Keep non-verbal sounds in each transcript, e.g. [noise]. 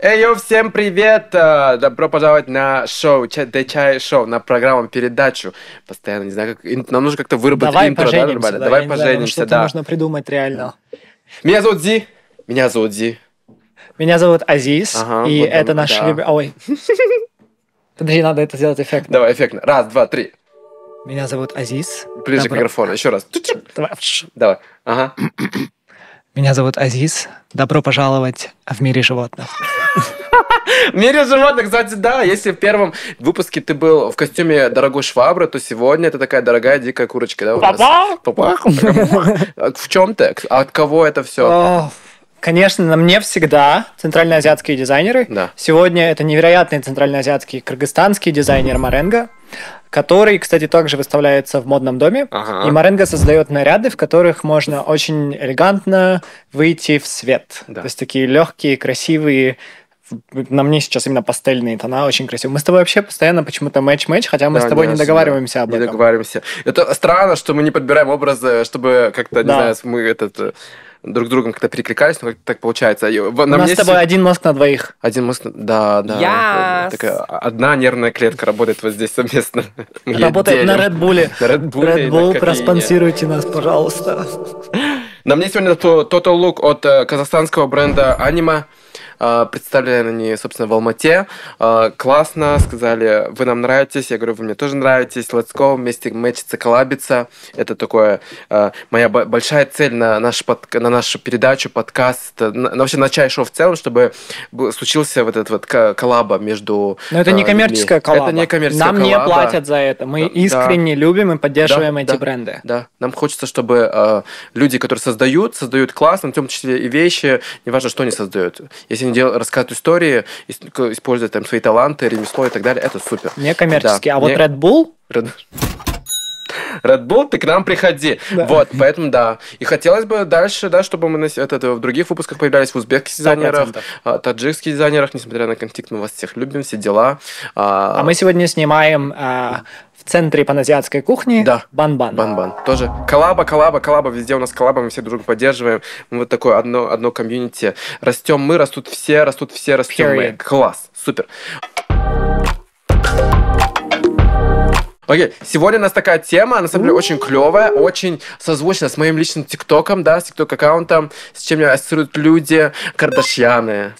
Эй, всем привет! Э, добро пожаловать на шоу The чай шоу, на программу передачу. Постоянно, не знаю, как, нам нужно как-то выработать Давай интро, поженимся, да, Да, Давай поженимся, знаю, что-то да. нужно придумать реально. Меня зовут Зи. Меня зовут Зи. Меня зовут Азиз, ага, и вот это он, наш... Да. Люб... Ой. [laughs] Подожди, надо это сделать эффектно. Давай, эффектно. Раз, два, три. Меня зовут Азиз. Ближе Добро... к микрофону, еще раз. Давай. Давай. Ага. Меня зовут Азиз. Добро пожаловать в мире животных. [laughs] В мире животных, кстати, да. Если в первом выпуске ты был в костюме дорогой швабры, то сегодня это такая дорогая дикая курочка, да? Папа! Папа! [laughs] А в чем ты? От кого это все? Конечно, на мне всегда центральноазиатские дизайнеры. Да. Сегодня это невероятный центральноазиатский кыргызстанский дизайнер Маренго который, кстати, также выставляется в модном доме. Ага. И Маренго создает наряды, в которых можно очень элегантно выйти в свет. Да. То есть такие легкие, красивые. На мне сейчас именно пастельные тона, очень красиво. Мы с тобой вообще постоянно почему-то матч-матч, хотя мы да, с тобой не договариваемся да. об этом. Не договариваемся. Это странно, что мы не подбираем образы, чтобы как-то, да. не знаю, мы этот э, друг с другом когда то перекликались, но ну, как так получается. На У нас с тобой с... один мозг на двоих. Один мозг, да, да. Yes. Такая одна нервная клетка работает вот здесь совместно. [laughs] Работает на Red Bull. Red Bull, Red Bull проспонсируйте нас, пожалуйста. На мне сегодня Total Look от э, казахстанского бренда Anima на ней, собственно, в Алмате. А, классно, сказали, вы нам нравитесь. Я говорю, вы мне тоже нравитесь. Let's go, вместе мэчиться, коллабиться. Это такое а, моя большая цель на, наш под, на нашу передачу, подкаст, на, вообще на чай шоу в целом, чтобы случился вот этот вот коллаба между Но это не а, коммерческая коллаба. Это не коммерческая Нам коллаба. не платят за это. Мы да, искренне да. любим и поддерживаем да, эти да, бренды. Да, нам хочется, чтобы люди, которые создают, создают классно, в том числе и вещи, неважно, что они создают. Если жизни дел, рассказывать истории, используют там свои таланты, ремесло и так далее. Это супер. Не коммерческий. Да. А вот Red Bull Red... Red Bull, ты к нам приходи. Да. Вот, поэтому да. И хотелось бы дальше, да, чтобы мы это, это, э, в других выпусках появлялись в узбекских дизайнерах, 100%. А, таджикских дизайнерах, несмотря на конфликт, мы вас всех любим, все дела. А, а мы сегодня снимаем а, в центре паназиатской кухни да. Бан-бан. Бан-бан. Тоже коллаба, коллаба, коллаба. Везде у нас коллаба, мы все друг друга поддерживаем. Мы вот такое одно, одно комьюнити. Растем мы, растут все, растут все, растем Period. мы. Класс, супер. thank you Окей, сегодня у нас такая тема, на самом деле, очень клевая, очень созвучна с моим личным тиктоком, да, с тикток-аккаунтом, с чем меня ассоциируют люди, Кардашьяны,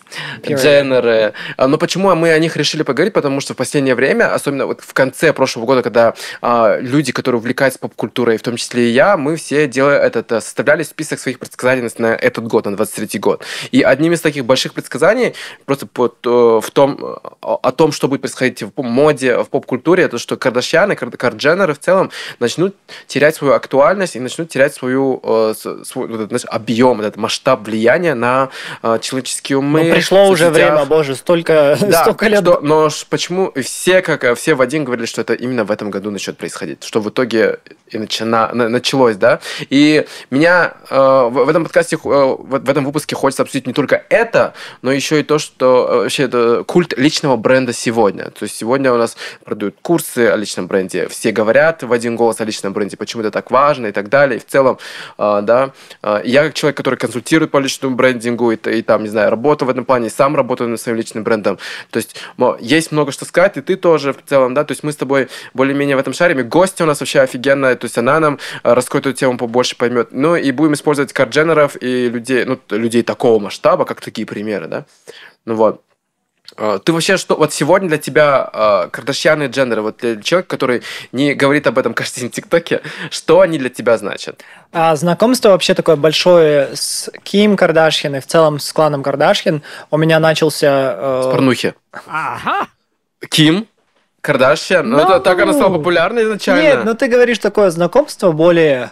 Дженнеры. А, но почему мы о них решили поговорить? Потому что в последнее время, особенно вот в конце прошлого года, когда а, люди, которые увлекаются поп-культурой, в том числе и я, мы все делали этот, э, составляли список своих предсказаний на этот год, на 23 год. И одним из таких больших предсказаний просто под, э, в том, э, о том, что будет происходить в моде, в поп-культуре, это что Кардашьяны кардженеры в целом начнут терять свою актуальность и начнут терять свою, э, свой вот этот, знаешь, объем, этот масштаб влияния на э, человеческие умы. Ну, пришло соцсетях. уже время, боже, столько, да, столько лет. Что, но почему все, как э, все в один говорили, что это именно в этом году начнет происходить, что в итоге и начина, началось, да? И меня э, в, в этом подкасте, э, в, в этом выпуске хочется обсудить не только это, но еще и то, что э, вообще это культ личного бренда сегодня. То есть сегодня у нас продают курсы о личном бренде, бренде. Все говорят в один голос о личном бренде, почему это так важно и так далее. И в целом, а, да, а, я как человек, который консультирует по личному брендингу и, и там, не знаю, работаю в этом плане, сам работаю над своим личным брендом. То есть есть много что сказать, и ты тоже в целом, да, то есть мы с тобой более-менее в этом шарим, и гости у нас вообще офигенная, то есть она нам а, раскроет эту тему побольше, поймет. Ну и будем использовать кардженеров и людей, ну, людей такого масштаба, как такие примеры, да. Ну вот. А, ты вообще что? Вот сегодня для тебя э, а, Кардашьян и Дженнер, вот для человека, который не говорит об этом каждый день в ТикТоке, что они для тебя значат? А, знакомство вообще такое большое с Ким Кардашьян и в целом с кланом Кардашьян у меня начался... Э... С порнухи. Ага. Ким? Кардашьян? Ну, no. это, ну, так она стала популярной изначально. Нет, ну ты говоришь такое знакомство более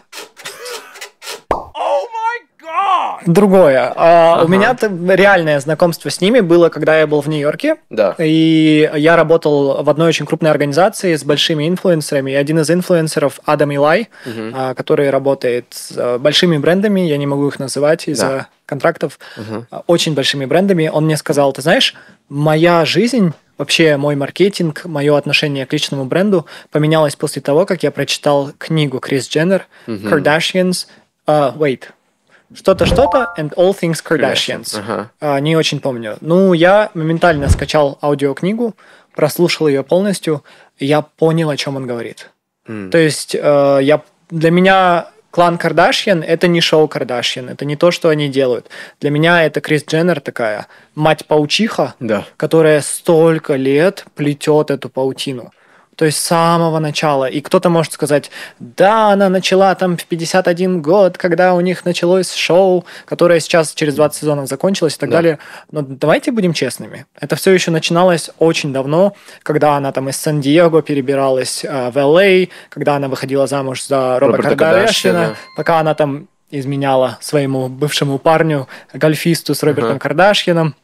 другое. А ага. У меня реальное знакомство с ними было, когда я был в Нью-Йорке. Да. И я работал в одной очень крупной организации с большими инфлюенсерами. И один из инфлюенсеров Адам Илай, угу. который работает с а, большими брендами, я не могу их называть из-за да. контрактов, угу. очень большими брендами, он мне сказал, ты знаешь, моя жизнь вообще мой маркетинг, мое отношение к личному бренду поменялось после того, как я прочитал книгу Крис Дженнер Кардашьянс, Uh, wait, что-то, что-то, and all things Kardashians. Ага. А, не очень помню. Ну, я моментально скачал аудиокнигу, прослушал ее полностью, я понял, о чем он говорит. Mm. То есть, э, я, для меня клан Кардашьян – это не шоу Кардашьян, это не то, что они делают. Для меня это Крис Дженнер такая, мать-паучиха, да. которая столько лет плетет эту паутину. То есть с самого начала. И кто-то может сказать, да, она начала там в 51 год, когда у них началось шоу, которое сейчас через 20 сезонов закончилось и так да. далее. Но давайте будем честными. Это все еще начиналось очень давно, когда она там из Сан-Диего перебиралась э, в Л.А., когда она выходила замуж за Роба Роберта Кардашина, Кардашина, пока она там изменяла своему бывшему парню, гольфисту с Робертом uh-huh. Кардашьяном.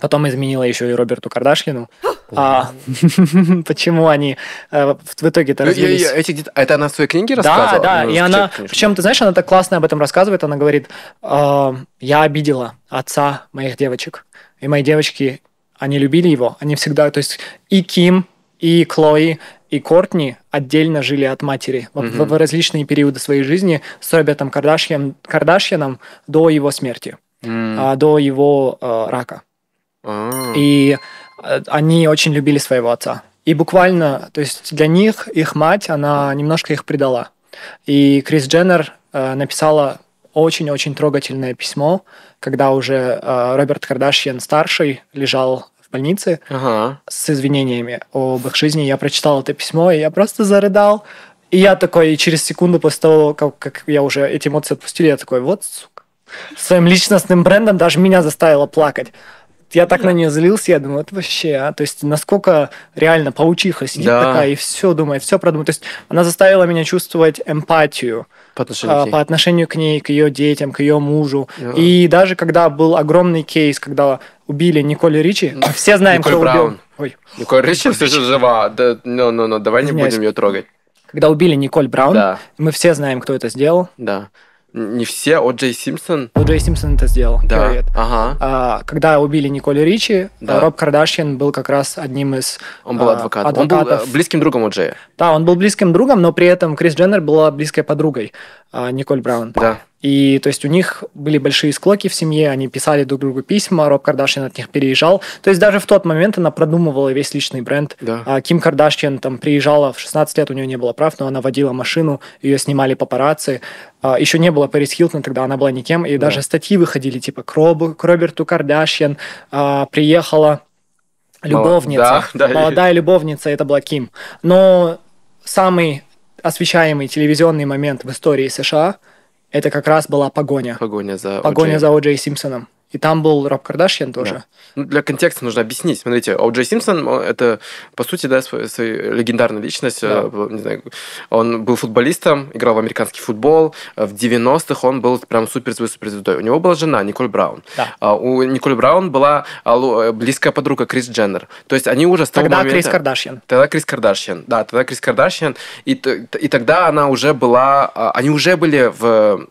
Потом изменила еще и Роберту Кардашьяну. [gasps] А, [laughs] почему они э, в итоге-то ну, развелись? это она в своей книге рассказывала? Да, да, ну, и она, причем, ты знаешь, она так классно об этом рассказывает, она говорит, «А, я обидела отца моих девочек, и мои девочки, они любили его, они всегда, то есть и Ким, и Клои, и Кортни отдельно жили от матери mm-hmm. в, в, различные периоды своей жизни с Робертом Кардашьян, Кардашьяном до его смерти, mm-hmm. а, до его э, рака. mm И они очень любили своего отца. И буквально, то есть для них их мать, она немножко их предала. И Крис Дженнер э, написала очень-очень трогательное письмо, когда уже э, Роберт Кардашьян старший лежал в больнице ага. с извинениями об их жизни. Я прочитал это письмо, и я просто зарыдал. И я такой, и через секунду после того, как, как я уже эти эмоции отпустили, я такой, вот, сука. Своим личностным брендом даже меня заставило плакать я так на нее злился, я думаю, это вообще, а? То есть, насколько реально паучиха сидит да. такая и все думает, все продумает. То есть, она заставила меня чувствовать эмпатию по отношению, а, к ней. по отношению к ней, к ее детям, к ее мужу. Yeah. И даже когда был огромный кейс, когда убили Николе Ричи, все знаем, Николь кто Браун. убил. Ой. Николь Ричи все же жива. Да, ну, ну, ну, давай Извиняюсь. не будем ее трогать. Когда убили Николь Браун, да. мы все знаем, кто это сделал. Да. Не все, О. Джей Симпсон. О. Джей Симпсон это сделал. Да. Period. Ага. А, когда убили Николь Ричи, да. Роб Кардашьян был как раз одним из Он был а, адвокатом. адвокатов. Он был э, близким другом О. Джея. Да, он был близким другом, но при этом Крис Дженнер была близкой подругой а, Николь Браун. Да. И то есть у них были большие склоки в семье, они писали друг другу письма, Роб Кардашьян от них переезжал. То есть даже в тот момент она продумывала весь личный бренд. Да. А Ким Кардашьян там приезжала в 16 лет, у нее не было прав, но она водила машину, ее снимали папарацци. А, еще не было Пэрис Хилтон, тогда она была никем, и да. даже статьи выходили, типа к, Робу, к Роберту Кардашьян а, приехала любовница, да, да. молодая любовница, это была Ким. Но самый освещаемый телевизионный момент в истории США – это как раз была погоня. Погоня за Погоня О. за О. Джей Симпсоном. И там был Роб Кардашьян тоже. Да. Ну, для контекста нужно объяснить. Смотрите, О. Джей Симпсон – это, по сути, да, легендарная личность. Э, да. Не знаю, он был футболистом, играл в американский футбол. Э, в 90-х он был прям суперзвездой-суперзвездой. У него была жена Николь Браун. Да. А, у Николь Браун была а, э, близкая подруга Крис Дженнер. То есть они уже с того тогда момента... Крис Кардашьян. Тогда Крис Кардашьян. Да, тогда Крис Кардашьян. И, и тогда она уже была... А, они уже были в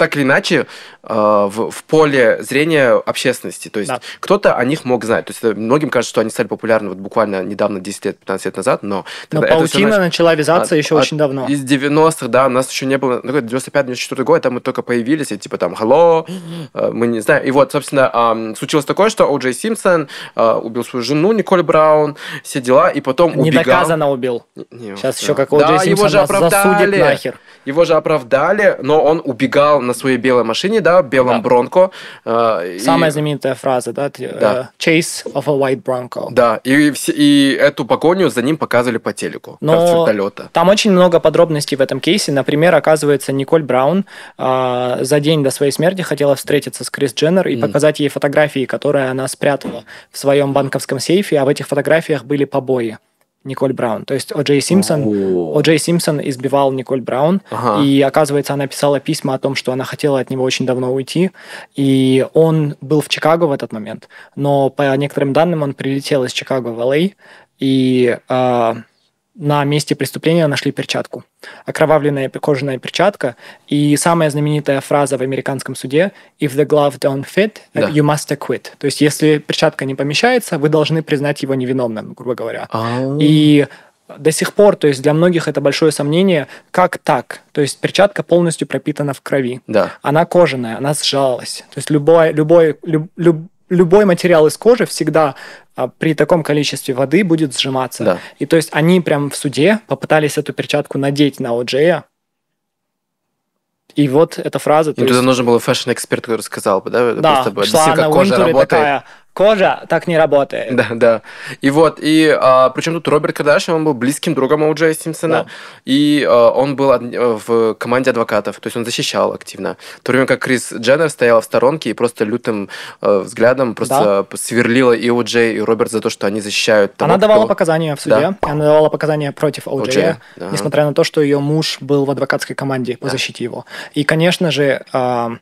так или иначе э, в, в поле зрения общественности. То есть да. кто-то о них мог знать. То есть многим кажется, что они стали популярны вот буквально недавно, 10 лет, 15 лет назад, но... Но паутина все, знаешь, начала вязаться от, еще от, очень давно. Из 90-х, да, у нас еще не было... Ну, 95-94 год, там мы только появились, и типа там «Hello», э, мы не знаем. И вот, собственно, э, случилось такое, что Джей Симпсон э, убил свою жену Николь Браун, все дела, и потом убегал. Недоказанно убил. Не, Сейчас да. еще как О'Джей да, Симпсон его же оправдали, засудит нахер. Его же оправдали, но он убегал на своей белой машине, да, белом да. Бронко. Э, Самая и... знаменитая фраза, да, э, да. Chase of a white Bronco. Да, и, и эту погоню за ним показывали по телеку. Но вертолета. Там очень много подробностей в этом кейсе. Например, оказывается, Николь Браун э, за день до своей смерти хотела встретиться с Крис Дженнер и mm. показать ей фотографии, которые она спрятала в своем банковском сейфе, а в этих фотографиях были побои. Николь Браун. То есть О'Джей Симпсон, О'Джей Симпсон избивал Николь Браун, ага. и, оказывается, она писала письма о том, что она хотела от него очень давно уйти, и он был в Чикаго в этот момент, но по некоторым данным он прилетел из Чикаго в Л.А., и э, на месте преступления нашли перчатку. Окровавленная кожаная перчатка. И самая знаменитая фраза в американском суде «If the glove don't fit, да. you must acquit». То есть, если перчатка не помещается, вы должны признать его невиновным, грубо говоря. А-а-а. И до сих пор, то есть для многих это большое сомнение, как так? То есть перчатка полностью пропитана в крови. Да. Она кожаная, она сжалась. То есть любой, любой, люб, люб, любой материал из кожи всегда а, при таком количестве воды будет сжиматься. Да. И то есть они прям в суде попытались эту перчатку надеть на Оджея, и вот эта фраза... Ну, есть... туда нужно было фэшн-эксперт, который сказал бы, да? Да, Просто бы, шла на кожа работает. такая, Кожа так не работает. Да, да. И вот, и а, причем тут Роберт Кардашин, он был близким другом у Джея Симпсона, да. и а, он был э, в команде адвокатов, то есть он защищал активно. В то время как Крис Дженнер стояла в сторонке и просто лютым а, взглядом просто да. сверлила и у Джей, и Роберт за то, что они защищают того, Она давала кто... показания в суде, да. она давала показания против О Джея, да. несмотря на то, что ее муж был в адвокатской команде по да. защите его. И, конечно же, а,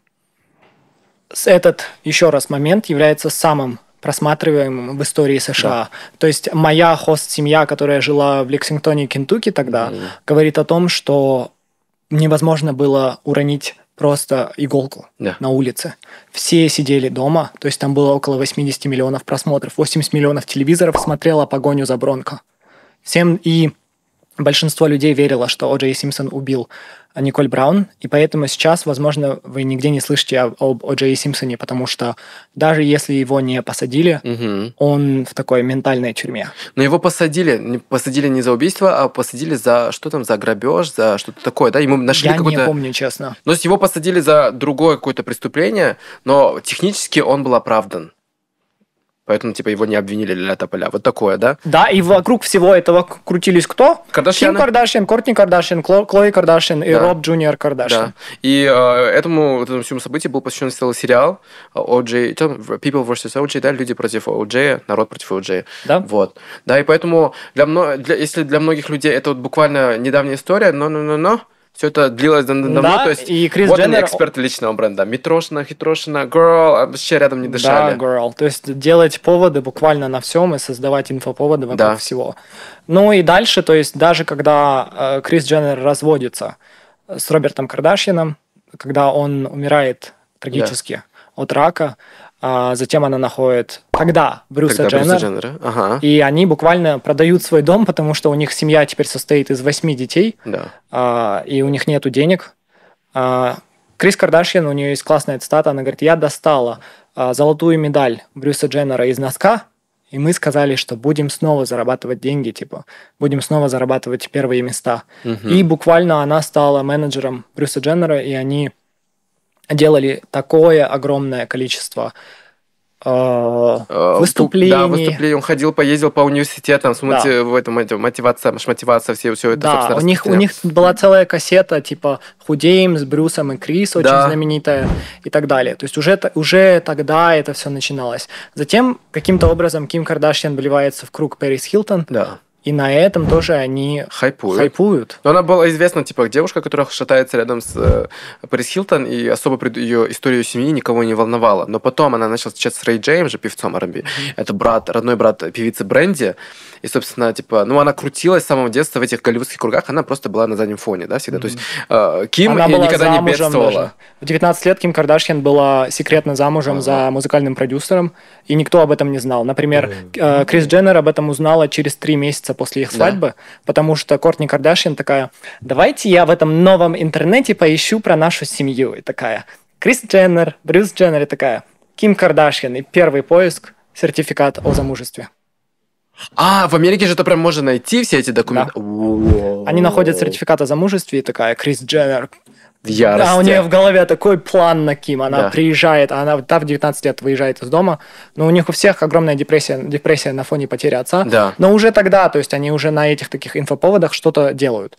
этот, еще раз, момент является самым просматриваемым в истории США. Да. То есть моя хост-семья, которая жила в Лексингтоне, Кентукки тогда, mm-hmm. говорит о том, что невозможно было уронить просто иголку yeah. на улице. Все сидели дома, то есть там было около 80 миллионов просмотров, 80 миллионов телевизоров смотрело погоню за Бронко. Всем и большинство людей верило, что О.Джей Симпсон убил а, Николь Браун, и поэтому сейчас, возможно, вы нигде не слышите об О.Джей Симпсоне, потому что даже если его не посадили, угу. он в такой ментальной тюрьме. Но его посадили, посадили не за убийство, а посадили за что там, за грабеж, за что-то такое, да? Ему нашли Я какой-то... не помню, честно. Но его посадили за другое какое-то преступление, но технически он был оправдан. Поэтому, типа, его не обвинили для тополя. Вот такое, да? Да, и вокруг всего этого крутились кто? Кардашьяны. Ким Кардашьян, Кортни Кардашьян, Кло, Клои Кардашьян и да. Роб Джуниор Кардашьян. Да. И э, этому, этому всему событию был посвящен целый сериал OJ, а, там, People vs. OJ, да, люди против OJ, народ против OJ. Да. Вот. Да, и поэтому, для, мно... для, если для многих людей это вот буквально недавняя история, но-но-но-но, все это длилось давно. Да, то есть, и Крис вот Дженнер... они эксперты личного бренда. Митрошина, Хитрошина, girl, а вообще рядом не дышали. Да, girl. То есть делать поводы буквально на всем и создавать инфоповоды вокруг да. всего. Ну и дальше, то есть даже когда э, Крис Дженнер разводится с Робертом Кардашьяном, когда он умирает трагически yeah. от рака, а затем она находит тогда Брюса тогда Дженнера, Брюса Дженнера. Ага. и они буквально продают свой дом, потому что у них семья теперь состоит из восьми детей, да. а, и у них нету денег. А, Крис Кардашьян, у нее есть классная цитата, она говорит, я достала а, золотую медаль Брюса Дженнера из носка, и мы сказали, что будем снова зарабатывать деньги, типа, будем снова зарабатывать первые места. Угу. И буквально она стала менеджером Брюса Дженнера, и они делали такое огромное количество э, э, выступлений. Да, выступлений. Он ходил, поездил по университетам, с да. в этом мотивация, мотивация, все, все это, да, у них, у них была целая кассета, типа «Худеем» с Брюсом эм и Крис, очень да. знаменитая, и так далее. То есть уже, уже тогда это все начиналось. Затем каким-то образом Ким Кардашьян вливается в круг Пэрис Хилтон. Да. И на этом тоже они хайпуют. хайпуют. Но она была известна, типа, девушка, которая шатается рядом с э, Парис Хилтон, и особо пред... ее историю семьи никого не волновала. Но потом она начала встречаться с Рэй Джейм, же певцом R&B. Mm-hmm. Это брат, родной брат певицы Бренди. И, собственно, типа, ну, она крутилась с самого детства в этих голливудских кругах, она просто была на заднем фоне, да, всегда. Mm-hmm. То есть э, Ким она никогда не бедствовала. Даже. В 19 лет Ким Кардашьян была секретно замужем uh-huh. за музыкальным продюсером, и никто об этом не знал. Например, uh-huh. э, Крис Дженнер об этом узнала через три месяца после их свадьбы, yeah. потому что Кортни Кардашьян такая, давайте я в этом новом интернете поищу про нашу семью. И такая, Крис Дженнер, Брюс Дженнер и такая, Ким Кардашьян. И первый поиск – сертификат о замужестве. А, в Америке же это прям можно найти, все эти документы. Да. Они находят сертификат о замужестве и такая, Крис Дженнер, в ярости. Да, у нее в голове такой план на Ким. Она да. приезжает, она та в 19 лет выезжает из дома. Но у них у всех огромная депрессия, депрессия на фоне потери отца. Да. Но уже тогда, то есть они уже на этих таких инфоповодах что-то делают.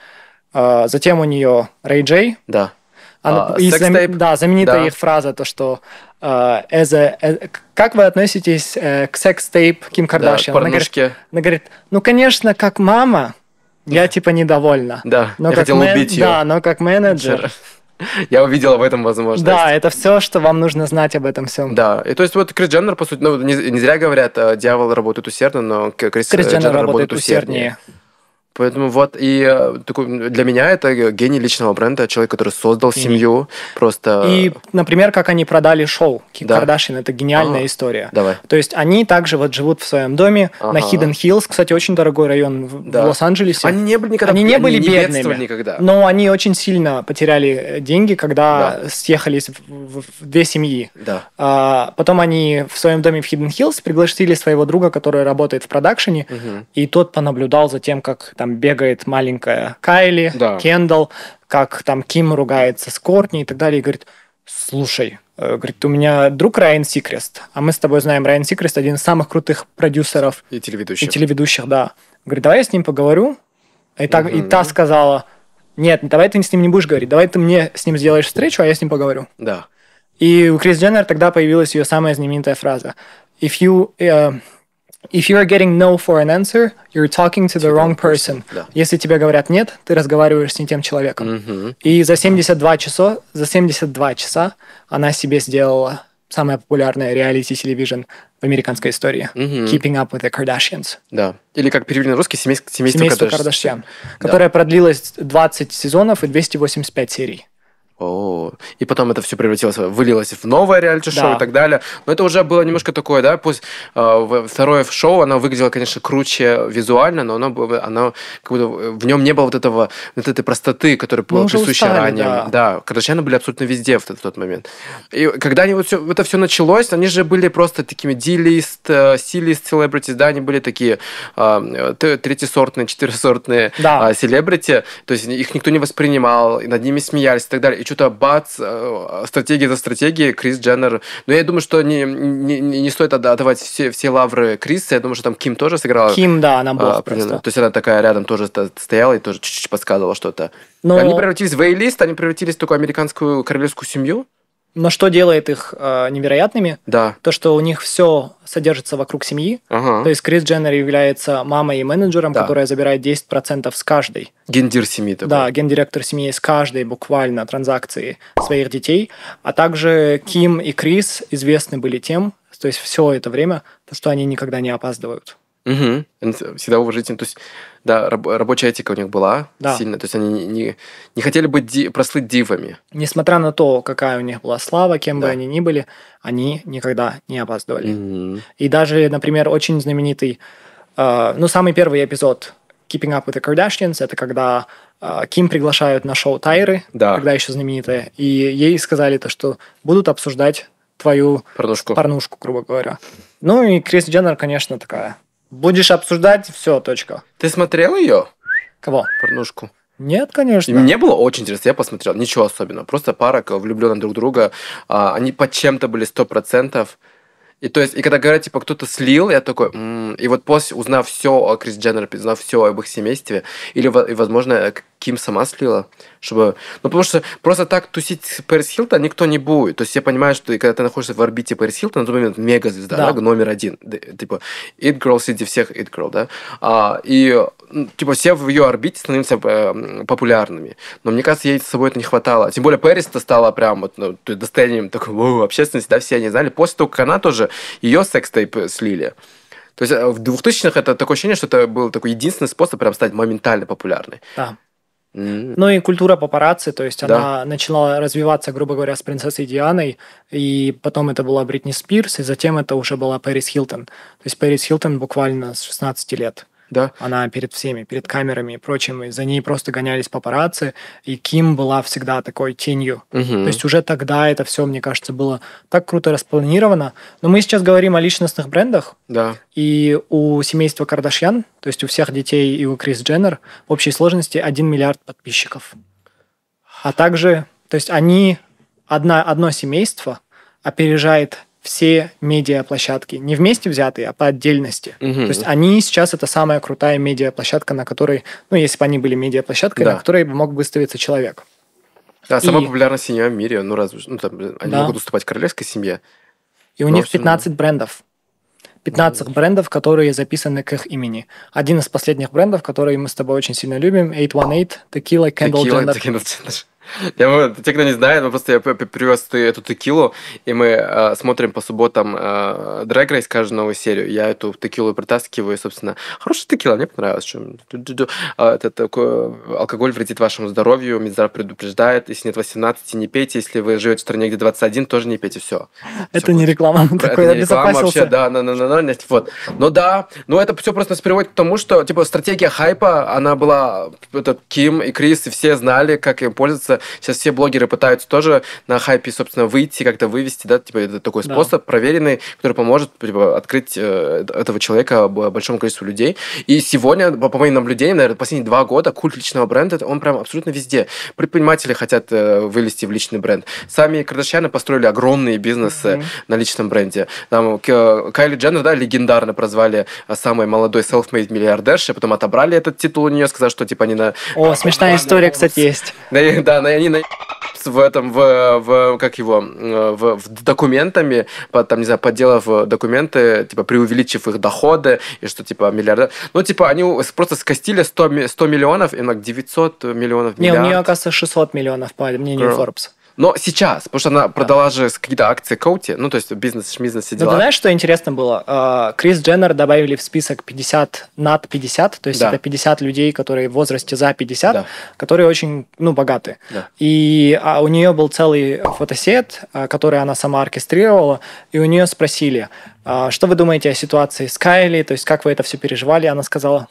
А, затем у нее Рэй Джей. Да а, а зам, да, знаменитая да. их фраза, то что э, as a, as, э, как вы относитесь э, к секс-тейп Ким Кардашьян? Да, она, говорит, она говорит, ну, конечно, как мама, я типа недовольна. Да, но я как хотел мен... убить ее. Да, но как менеджер... [laughs] Я увидела в этом возможность. Да, это все, что вам нужно знать об этом всем. Да, и то есть вот Крис Дженнер, по сути, ну, не, не зря говорят, э, дьявол работает усердно, но Крис, э, Крис Дженнер, Дженнер работает усерднее. усерднее. Поэтому вот, и э, такой, для меня это гений личного бренда, человек, который создал и, семью, просто... И, э, например, как они продали шоу Ким да. Кардашин, это гениальная ага. история. Давай. То есть они также вот живут в своем доме ага. на Хидден Хиллс кстати, очень дорогой район в, да. в Лос-Анджелесе. Они не были никогда... Они не были они не бедными. Никогда. Но они очень сильно потеряли э, деньги, когда да. съехались в, в, в две семьи. Да. А, потом они в своем доме в Хидден Хиллс пригласили своего друга, который работает в продакшене, угу. и тот понаблюдал за тем, как там там бегает маленькая Кайли, да. Кендалл, как там Ким ругается с Кортни и так далее, и говорит, слушай, э, говорит, у меня друг Райан Сикрест, а мы с тобой знаем, Райан Сикрест один из самых крутых продюсеров. И телеведущих. И телеведущих, да. Говорит, давай я с ним поговорю. И, так, угу. и та сказала, нет, давай ты с ним не будешь говорить, давай ты мне с ним сделаешь встречу, а я с ним поговорю. Да. И у Крис Дженнер тогда появилась ее самая знаменитая фраза. If you... Uh, If you are getting no for an answer, you're talking to the типа wrong person. Да. Если тебе говорят нет, ты разговариваешь с не тем человеком. Угу. И за 72 часа, за 72 часа она себе сделала самое популярное реалити телевизион в американской истории. Mm-hmm. Keeping Up with the Kardashians. Да. Или как перевели на русский семейство, семейство, Кардашьян. Кардашьян да. Которое продлилось 20 сезонов и 285 серий и потом это все превратилось, вылилось в новое реалити-шоу да. и так далее. Но это уже было немножко такое, да, пусть э, второе шоу, оно выглядело, конечно, круче визуально, но оно, оно как будто э, в нем не было вот этого, вот этой простоты, которая была присуща устали, ранее. Да. да, Кардашьяны были абсолютно везде в, тот, в тот момент. И когда они вот все, это все началось, они же были просто такими D-лист, э, C-лист celebrities, да, они были такие э, третьесортные, четырехсортные да. э, celebrity, то есть их никто не воспринимал, над ними смеялись и так далее. И что-то бац, э, стратегия за стратегией, Крис Дженнер. Но я думаю, что не, не, не стоит отдавать все, все лавры Криса. Я думаю, что там Ким тоже сыграла. Ким, да, она бог а, просто. То есть она такая рядом тоже стояла и тоже чуть-чуть подсказывала что-то. Но... Они превратились в Эйлист, они превратились в такую американскую королевскую семью. Но что делает их э, невероятными? Да. То, что у них все содержится вокруг семьи. Ага. То есть Крис Дженнер является мамой и менеджером, да. которая забирает 10% с каждой. Гендир семьи. Такой. Да, гендиректор семьи с каждой буквально транзакции своих детей. А также Ким и Крис известны были тем, то есть все это время, то, что они никогда не опаздывают. Угу. Всегда уважительно. То есть да, раб, рабочая этика у них была да. сильно. То есть они не, не, не хотели быть ди, прослыть дивами. Несмотря на то, какая у них была слава, кем да. бы они ни были, они никогда не опаздывали. Mm-hmm. И даже, например, очень знаменитый, э, ну, самый первый эпизод Keeping Up with the Kardashians, это когда э, Ким приглашают на шоу Тайры, да. когда еще знаменитая, и ей сказали то, что будут обсуждать твою порнушку, порнушку грубо говоря. Ну и Крис Дженнер, конечно, такая Будешь обсуждать, все, точка. Ты смотрел ее? Кого? Порнушку. Нет, конечно. мне было очень интересно, я посмотрел, ничего особенного. Просто пара влюблена друг в друга, а, они по чем-то были сто процентов. И то есть, и когда говорят, типа, кто-то слил, я такой, м-м". и вот после, узнав все о Крис Дженнер, узнав все об их семействе, или, и, возможно, Ким сама слила, чтобы... Ну, потому что просто так тусить Пэрис Хилтон никто не будет. То есть я понимаю, что когда ты находишься в орбите Пэрис Хилтон, на тот момент мега звезда, да. да, номер один. Типа, it girl среди всех it girl, да? А, и ну, типа все в ее орбите становимся э, популярными. Но мне кажется, ей с собой это не хватало. Тем более пэрис это стала прям вот, ну, достоянием такой общественности, да, все они знали. После того, как она тоже, ее секс-тейп э, слили. То есть э, в 2000-х это такое ощущение, что это был такой единственный способ прям стать моментально популярной. Да. Ну и культура папарацци, то есть да. она начала развиваться, грубо говоря, с принцессой Дианой, и потом это была Бритни Спирс, и затем это уже была Пэрис Хилтон. То есть Пэрис Хилтон буквально с 16 лет да, она перед всеми, перед камерами и прочим, и за ней просто гонялись папарацци, и Ким была всегда такой тенью. Угу. То есть уже тогда это все, мне кажется, было так круто распланировано. Но мы сейчас говорим о личностных брендах, да. и у семейства Кардашьян, то есть у всех детей и у Крис Дженнер, в общей сложности 1 миллиард подписчиков. А также, то есть они, одна, одно семейство опережает все медиаплощадки. Не вместе взятые, а по отдельности. Угу. То есть они сейчас это самая крутая медиаплощадка, на которой, ну, если бы они были медиаплощадкой, да. на которой мог бы выставиться человек. Да, самая популярная семья в мире, ну, разве ну, там, они да. могут уступать королевской семье. И у них 15 ну. брендов. 15 брендов, которые записаны к их имени. Один из последних брендов, который мы с тобой очень сильно любим, 818 Tequila Candle Tequila, Gender. Tequila я, те, кто не знает, мы просто я привез эту текилу, и мы э, смотрим по субботам э, Drag Race каждую новую серию. Я эту текилу притаскиваю, и, собственно, хорошая текила, мне понравилась. Что... А, это такой э, алкоголь вредит вашему здоровью, Минздрав предупреждает, если нет 18, не пейте, если вы живете в стране, где 21, тоже не пейте, все. Это все не будет. реклама, это такой не реклама вообще, да, на, на, на, на, вот. Но ну да, но ну это все просто нас приводит к тому, что, типа, стратегия хайпа, она была, этот Ким и Крис, и все знали, как им пользоваться, сейчас все блогеры пытаются тоже на хайпе, собственно, выйти, как-то вывести, да, типа это такой да. способ проверенный, который поможет типа, открыть э, этого человека большому количеству людей. И сегодня, по, по моим наблюдениям, наверное, последние два года культ личного бренда, он прям абсолютно везде. Предприниматели хотят э, вылезти в личный бренд. Сами Кардашьяны построили огромные бизнесы mm-hmm. на личном бренде. Там э, Кайли Дженнер, да, легендарно прозвали э, самой молодой self-made миллиардершей, потом отобрали этот титул у нее, сказали, что типа они на... О, смешная история, кстати, есть. Да, да, они на в этом, в, в как его, э, в, в документами, под, там, не знаю, подделав э, документы, типа, преувеличив их доходы, и что, типа, миллиарда. Ну, типа, они просто скостили 100, 100 миллионов, и на 900 миллионов миллиард. Не, у нее, оказывается, 600 миллионов, по мнению Girl. Forbes. Но сейчас, потому что она да. продала же какие-то акции Коути, ну, то есть бизнес, шмизнес, все дела. Ну, ты знаешь, что интересно было? А, Крис Дженнер добавили в список 50 над 50, то есть да. это 50 людей, которые в возрасте за 50, да. которые очень, ну, богаты. Да. И а, у нее был целый фотосет, а, который она сама оркестрировала, и у нее спросили, что вы думаете о ситуации с Кайли, то есть как вы это все переживали? Она сказала,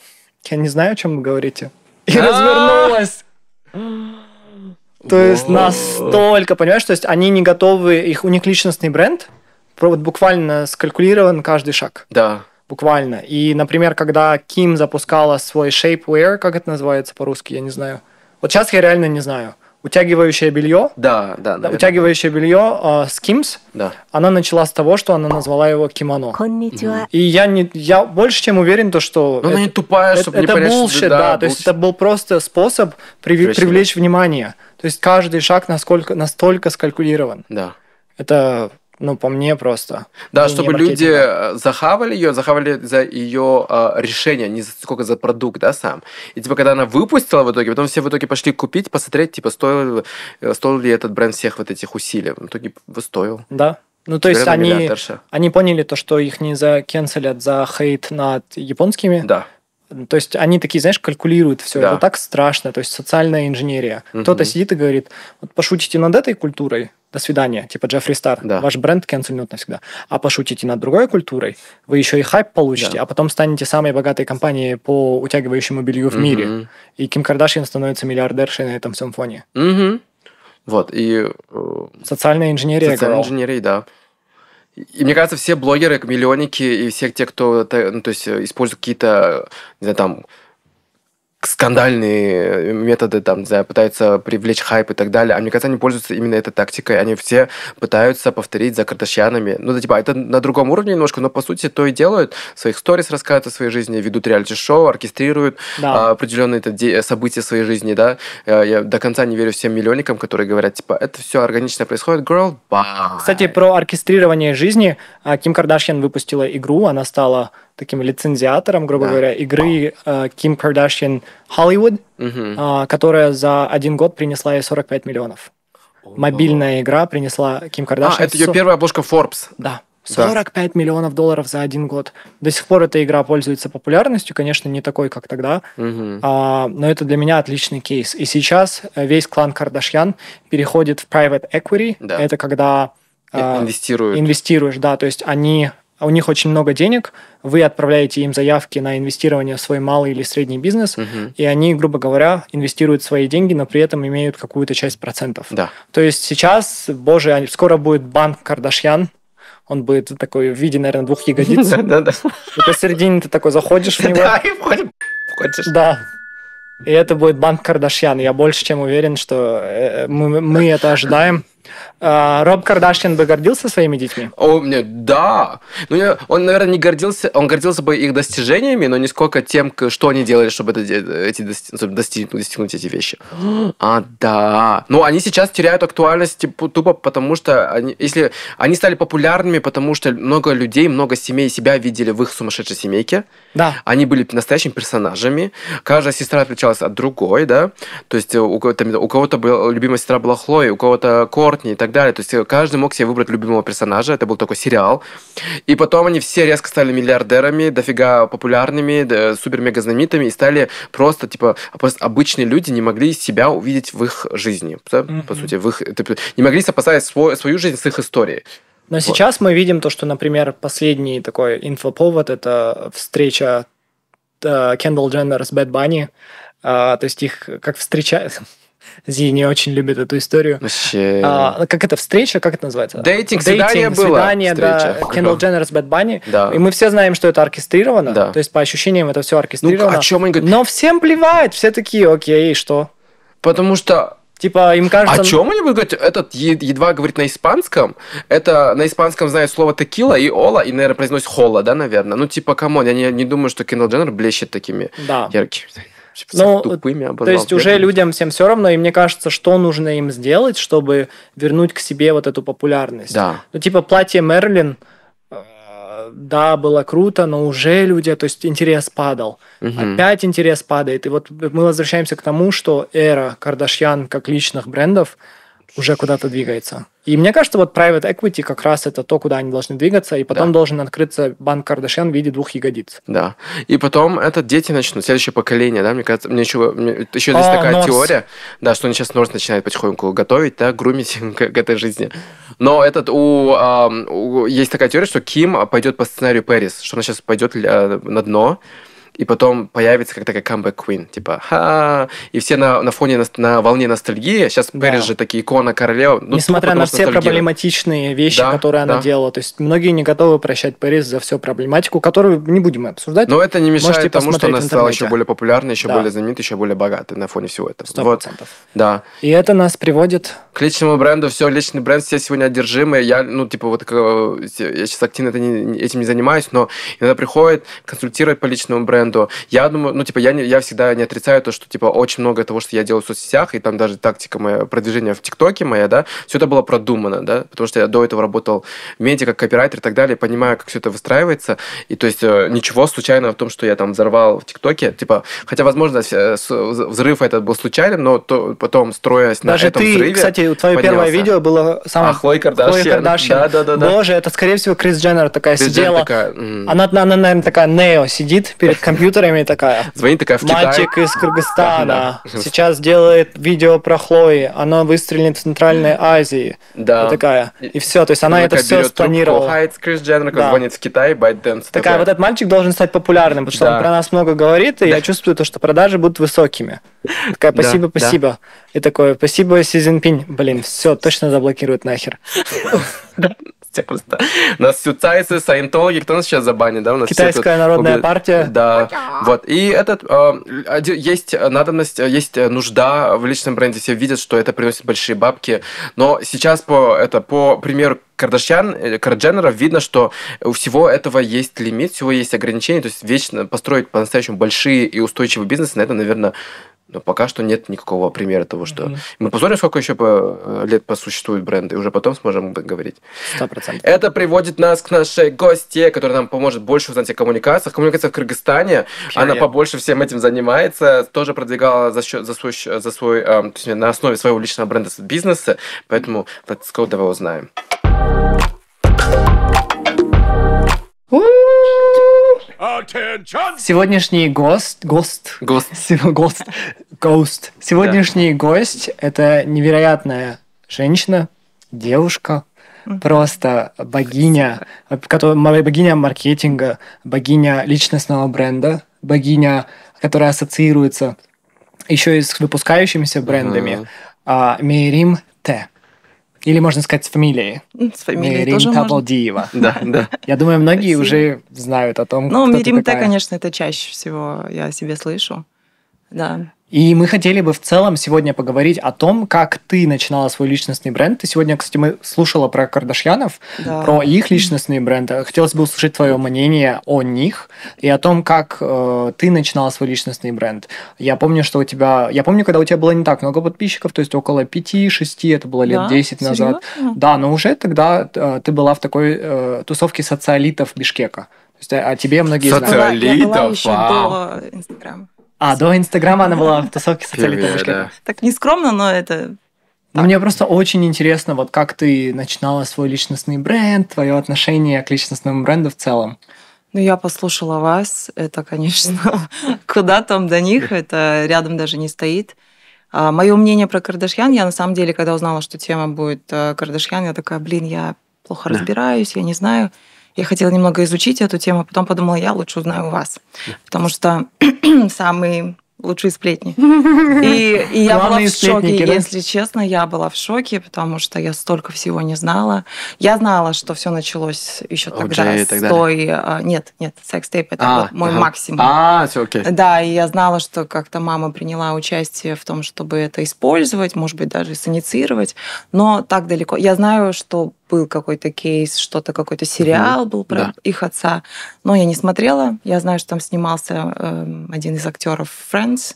я не знаю, о чем вы говорите. И развернулась. То есть настолько, понимаешь, то есть они не готовы, их у них личностный бренд, вот буквально скалькулирован каждый шаг. Да. Буквально. И, например, когда Ким запускала свой shapewear, как это называется по-русски, я не знаю. Вот сейчас я реально не знаю. Утягивающее белье. Да, да. Наверное. Утягивающее белье э, а, Skims. Да. Она начала с того, что она назвала его кимоно. Конничуа. И я не, я больше чем уверен то, что. Ну, это, она не тупая, чтобы это не понять, булшит, что да, да. Булшит. То есть это был просто способ прив, привлечь внимание. внимание. То есть каждый шаг насколько, настолько скалькулирован. Да. Это ну, по мне просто. Да, чтобы люди э, захавали ее, захавали за ее э, решение, не за, сколько за продукт, да, сам. И типа, когда она выпустила в итоге, потом все в итоге пошли купить, посмотреть, типа, стоил, э, стоил ли этот бренд всех вот этих усилий. В итоге стоил. Да. Ну, то есть они, они поняли то, что их не закенселят за хейт над японскими. Да ну, то есть они такие, знаешь, калькулируют все. Да. Это так страшно. То есть социальная инженерия. Угу. Кто-то сидит и говорит, вот пошутите над этой культурой, до свидания, типа Джеффри Стар, да. ваш бренд канцельнет навсегда. А пошутите над другой культурой, вы еще и хайп получите, да. а потом станете самой богатой компанией по утягивающему белью в угу. мире. И Ким Кардашьян становится миллиардершей на этом всем фоне. Угу. Вот, и... Э, социальная инженерия. Социальная girl. инженерия, да. И мне кажется, все блогеры, миллионники и все те, кто э, ну, то есть, э, используют какие-то, не знаю, там, скандальные э, методы, там, не знаю, пытаются привлечь хайп и так далее. А мне кажется, они пользуются именно этой тактикой. Они все пытаются повторить за Кардашьянами. Ну, да, типа, это на другом уровне немножко, но по сути то и делают. своих сторис рассказывают о своей жизни, ведут реалити-шоу, оркестрируют да. а, определенные это, события своей жизни, да. Э, я до конца не верю всем миллионникам, которые говорят, типа, это все органично происходит, girl, bye. Кстати, про оркестрирование жизни. А, Ким Кардашьян выпустила игру, она стала таким лицензиатором, грубо да. говоря, игры Ким э, Kim Kardashian Hollywood, а, которая за один год принесла ей 45 миллионов. О, Мобильная игра принесла Ким Кардашьян. А, это ее со... первая обложка Forbes. Да. 45 да. миллионов долларов за один год. До сих пор эта игра пользуется популярностью, конечно, не такой, как тогда, угу. а, но это для меня отличный кейс. И сейчас э, весь клан Кардашьян переходит в private equity. Да. Это когда... А, инвестируют. Э, инвестируешь, да. То есть они а у них очень много денег, вы отправляете им заявки на инвестирование в свой малый или средний бизнес, угу. и они, грубо говоря, инвестируют свои деньги, но при этом имеют какую-то часть процентов. Да. То есть сейчас, боже, скоро будет банк Кардашьян, он будет такой в виде, наверное, двух ягодиц. Да-да-да. [laughs] И посередине ты такой заходишь в него. Да, и входишь. Да. И это будет банк Кардашьян. Я больше чем уверен, что э, э, мы, мы это ожидаем. А, Роб Кардашьян бы гордился своими детьми? О, мне да. Ну, я, он, наверное, не гордился, он гордился бы их достижениями, но не сколько тем, что они делали, чтобы это, эти, достигнуть, достигнуть эти вещи. [gasps] А, да. Ну, они сейчас теряют актуальность типа, тупо потому, что они, если они стали популярными, потому что много людей, много семей себя видели в их сумасшедшей семейке. Да. Они были настоящими персонажами. Каждая сестра отличалась от другой, да. То есть э, у, кого-то у кого-то была любимая сестра была Хлоя, у кого-то Корт, комфортнее и так далее. То есть э, каждый мог себе выбрать любимого персонажа, это был такой сериал. И потом они все резко стали миллиардерами, дофига популярными, да, супер-мега знаменитыми и стали просто, типа, просто обычные люди не могли себя увидеть в их жизни, да, mm-hmm. по сути, в их, не могли сопоставить свой, свою жизнь с их историей. Но вот. сейчас мы видим то, что, например, последний такой инфоповод – это встреча Кендалл Дженнер с Бэт Банни. То есть их как встречают [laughs] Зи не очень любит эту историю. Вообще. А, как это встреча, как это называется? Дейтинг, Дейтинг свидание, было. свидание да. Кендалл Дженнер с Бэт Банни. Да. И мы все знаем, что это оркестрировано. Да. То есть по ощущениям это все ну, а оркестрировано. Ну, о чем они говорят? Но всем плевать, все такие, окей, что? Потому что Типа, им а кажется... О чем они будут говорить? Этот едва говорит на испанском. Это на испанском знает слово текила и ола, и, наверное, произносит хола, да, наверное. Ну, типа, камон, я не, не думаю, что Кендалл Дженнер блещет такими да. яркими ну, тупыми То есть уже людям всем все равно, и мне кажется, что нужно им сделать, чтобы вернуть к себе вот эту популярность. Да. Ну, типа платье Мерлин, э, да, было круто, но уже люди, то есть интерес падал. Угу. Опять интерес падает. И вот мы возвращаемся к тому, что эра Кардашьян как личных брендов уже куда-то двигается. И мне кажется, вот private equity как раз это то, куда они должны двигаться, и потом да. должен открыться банк Кардашьян в виде двух ягодиц. Да. И потом это дети начнут, следующее поколение, да, мне кажется, мне еще, мне, еще есть О, а, такая Норс. теория, да, что они сейчас Норс начинает потихоньку готовить, да, грумить [laughs] к, к этой жизни. Но этот у, э, у есть такая теория, что Ким пойдет по сценарию Пэрис, что она сейчас пойдет э, на дно, и потом появится как такая comeback queen, типа ха и все на, на фоне, на, на волне ностальгии, сейчас а да. Пэрис же такие икона королева. Ну, Несмотря на все проблематичные вещи, да, которые она делала, то есть многие не готовы прощать Пэрис за всю проблематику, которую не будем обсуждать. Но это не мешает Можете тому, что она стала еще более популярной, еще да. более знаменитой, еще более богатой на фоне всего этого. 100%. Вот. Да. И это нас приводит... К личному бренду, все, личный бренд, все сегодня одержимые, я, ну, типа, вот, э, я сейчас активно этим не занимаюсь, но иногда приходит консультировать по личному бренду, бренду. Я думаю, ну, типа, я, не, я всегда не отрицаю то, что, типа, очень много того, что я делаю в соцсетях, и там даже тактика моя продвижения в ТикТоке моя, да, все это было продумано, да, потому что я до этого работал в меди как копирайтер и так далее, понимаю, как все это выстраивается, и то есть э, ничего случайного в том, что я там взорвал в ТикТоке, типа, хотя, возможно, э, взрыв этот был случайным, но то, потом, строясь даже на этом ты, взрыве... кстати, твое поднялся. первое видео было самое... А, Хлой Кардашьян. Хлой Кардашьян. Да, да, да, да. Боже, это, скорее всего, Крис Дженнер такая Крис сидела. Дженнер такая... Она, она, наверное, такая Нео сидит перед компьютером [laughs] компьютерами такая. Звонит такая в Китай. Мальчик из Кыргызстана да, да. сейчас делает видео про Хлои, она выстрелит в Центральной Азии. Да. И такая. И все, то есть она, она это все спланировала. Hi, it's да. звонит в Китай, ByteDance. Такая, такая, вот этот мальчик должен стать популярным, потому что да. он про нас много говорит, и да. я чувствую то, что продажи будут высокими. Такая, спасибо, да, спасибо. Да. И такое, спасибо, Си Цзиньпинь. Блин, все, точно заблокирует нахер. [laughs] партия просто. Нас все тайцы, саентологи, кто нас сейчас забанит, да? У нас Китайская тут... народная партия. Да, вот. И этот, э, есть надобность, есть нужда в личном бренде, все видят, что это приносит большие бабки, но сейчас по, это, по примеру Кардашьян, э, Кардженеров видно, что у всего этого есть лимит, всего есть ограничения, то есть вечно построить по-настоящему большие и устойчивые бизнесы, на это, наверное, но пока что нет никакого примера того, что... Mm-hmm. Мы посмотрим, сколько еще по... Э, лет посуществуют бренды, и уже потом сможем говорить. 100%. Это приводит нас к нашей гости, которая нам поможет больше узнать о коммуникациях. Коммуникация в Кыргызстане, Пья она побольше всем этим занимается, тоже продвигала за, счет, за свой, за свой э, на основе своего личного бренда бизнеса, поэтому let's go, давай узнаем. Сегодняшний гост... Гост? Гост. [laughs] Гост. Гост. Сегодняшний да. гость – это невероятная женщина, девушка, просто богиня, которая, богиня маркетинга, богиня личностного бренда, богиня, которая ассоциируется еще и с выпускающимися брендами. Uh-huh. Мейрим Т. Или можно сказать с фамилией. С фамилией Мирим тоже Табалдиева. [laughs] Да, да. Я думаю, многие Спасибо. уже знают о том, Ну, Мирим-то, конечно, это чаще всего я себе слышу. Да. И мы хотели бы в целом сегодня поговорить о том, как ты начинала свой личностный бренд. Ты сегодня, кстати, мы слушала про Кардашьянов, да. про их личностные бренды. Хотелось бы услышать твое мнение о них и о том, как э, ты начинала свой личностный бренд. Я помню, что у тебя... Я помню, когда у тебя было не так много подписчиков, то есть около 5-6, это было лет да? 10 назад. Серьезно? Да, но уже тогда э, ты была в такой э, тусовке социалитов Бишкека. То есть о, а тебе многие Социалитов, знают. Социалитов, я была, я была до Инстаграма. А, до Инстаграма она была в тусовке социальной да. Так нескромно, но это ну, мне просто очень интересно, вот как ты начинала свой личностный бренд, твое отношение к личностному бренду в целом. Ну, я послушала вас, это, конечно, [laughs] куда там до них, это рядом даже не стоит. А, мое мнение про Кардашьян, я на самом деле, когда узнала, что тема будет э, Кардашьян, я такая, блин, я плохо разбираюсь, я не знаю. Я хотела немного изучить эту тему, потом подумала, я лучше узнаю вас. Потому что [clears throat] самые лучшие сплетни. И, и я была в шоке, да? если честно, я была в шоке, потому что я столько всего не знала. Я знала, что все началось еще тогда OJ с той... А, нет, нет, секс-тейп это а, вот мой ага. максимум. А, все окей. Да, и я знала, что как-то мама приняла участие в том, чтобы это использовать, может быть, даже инициировать, но так далеко. Я знаю, что был какой-то кейс, что-то какой-то сериал был про да. их отца, но я не смотрела. Я знаю, что там снимался э, один из актеров Friends.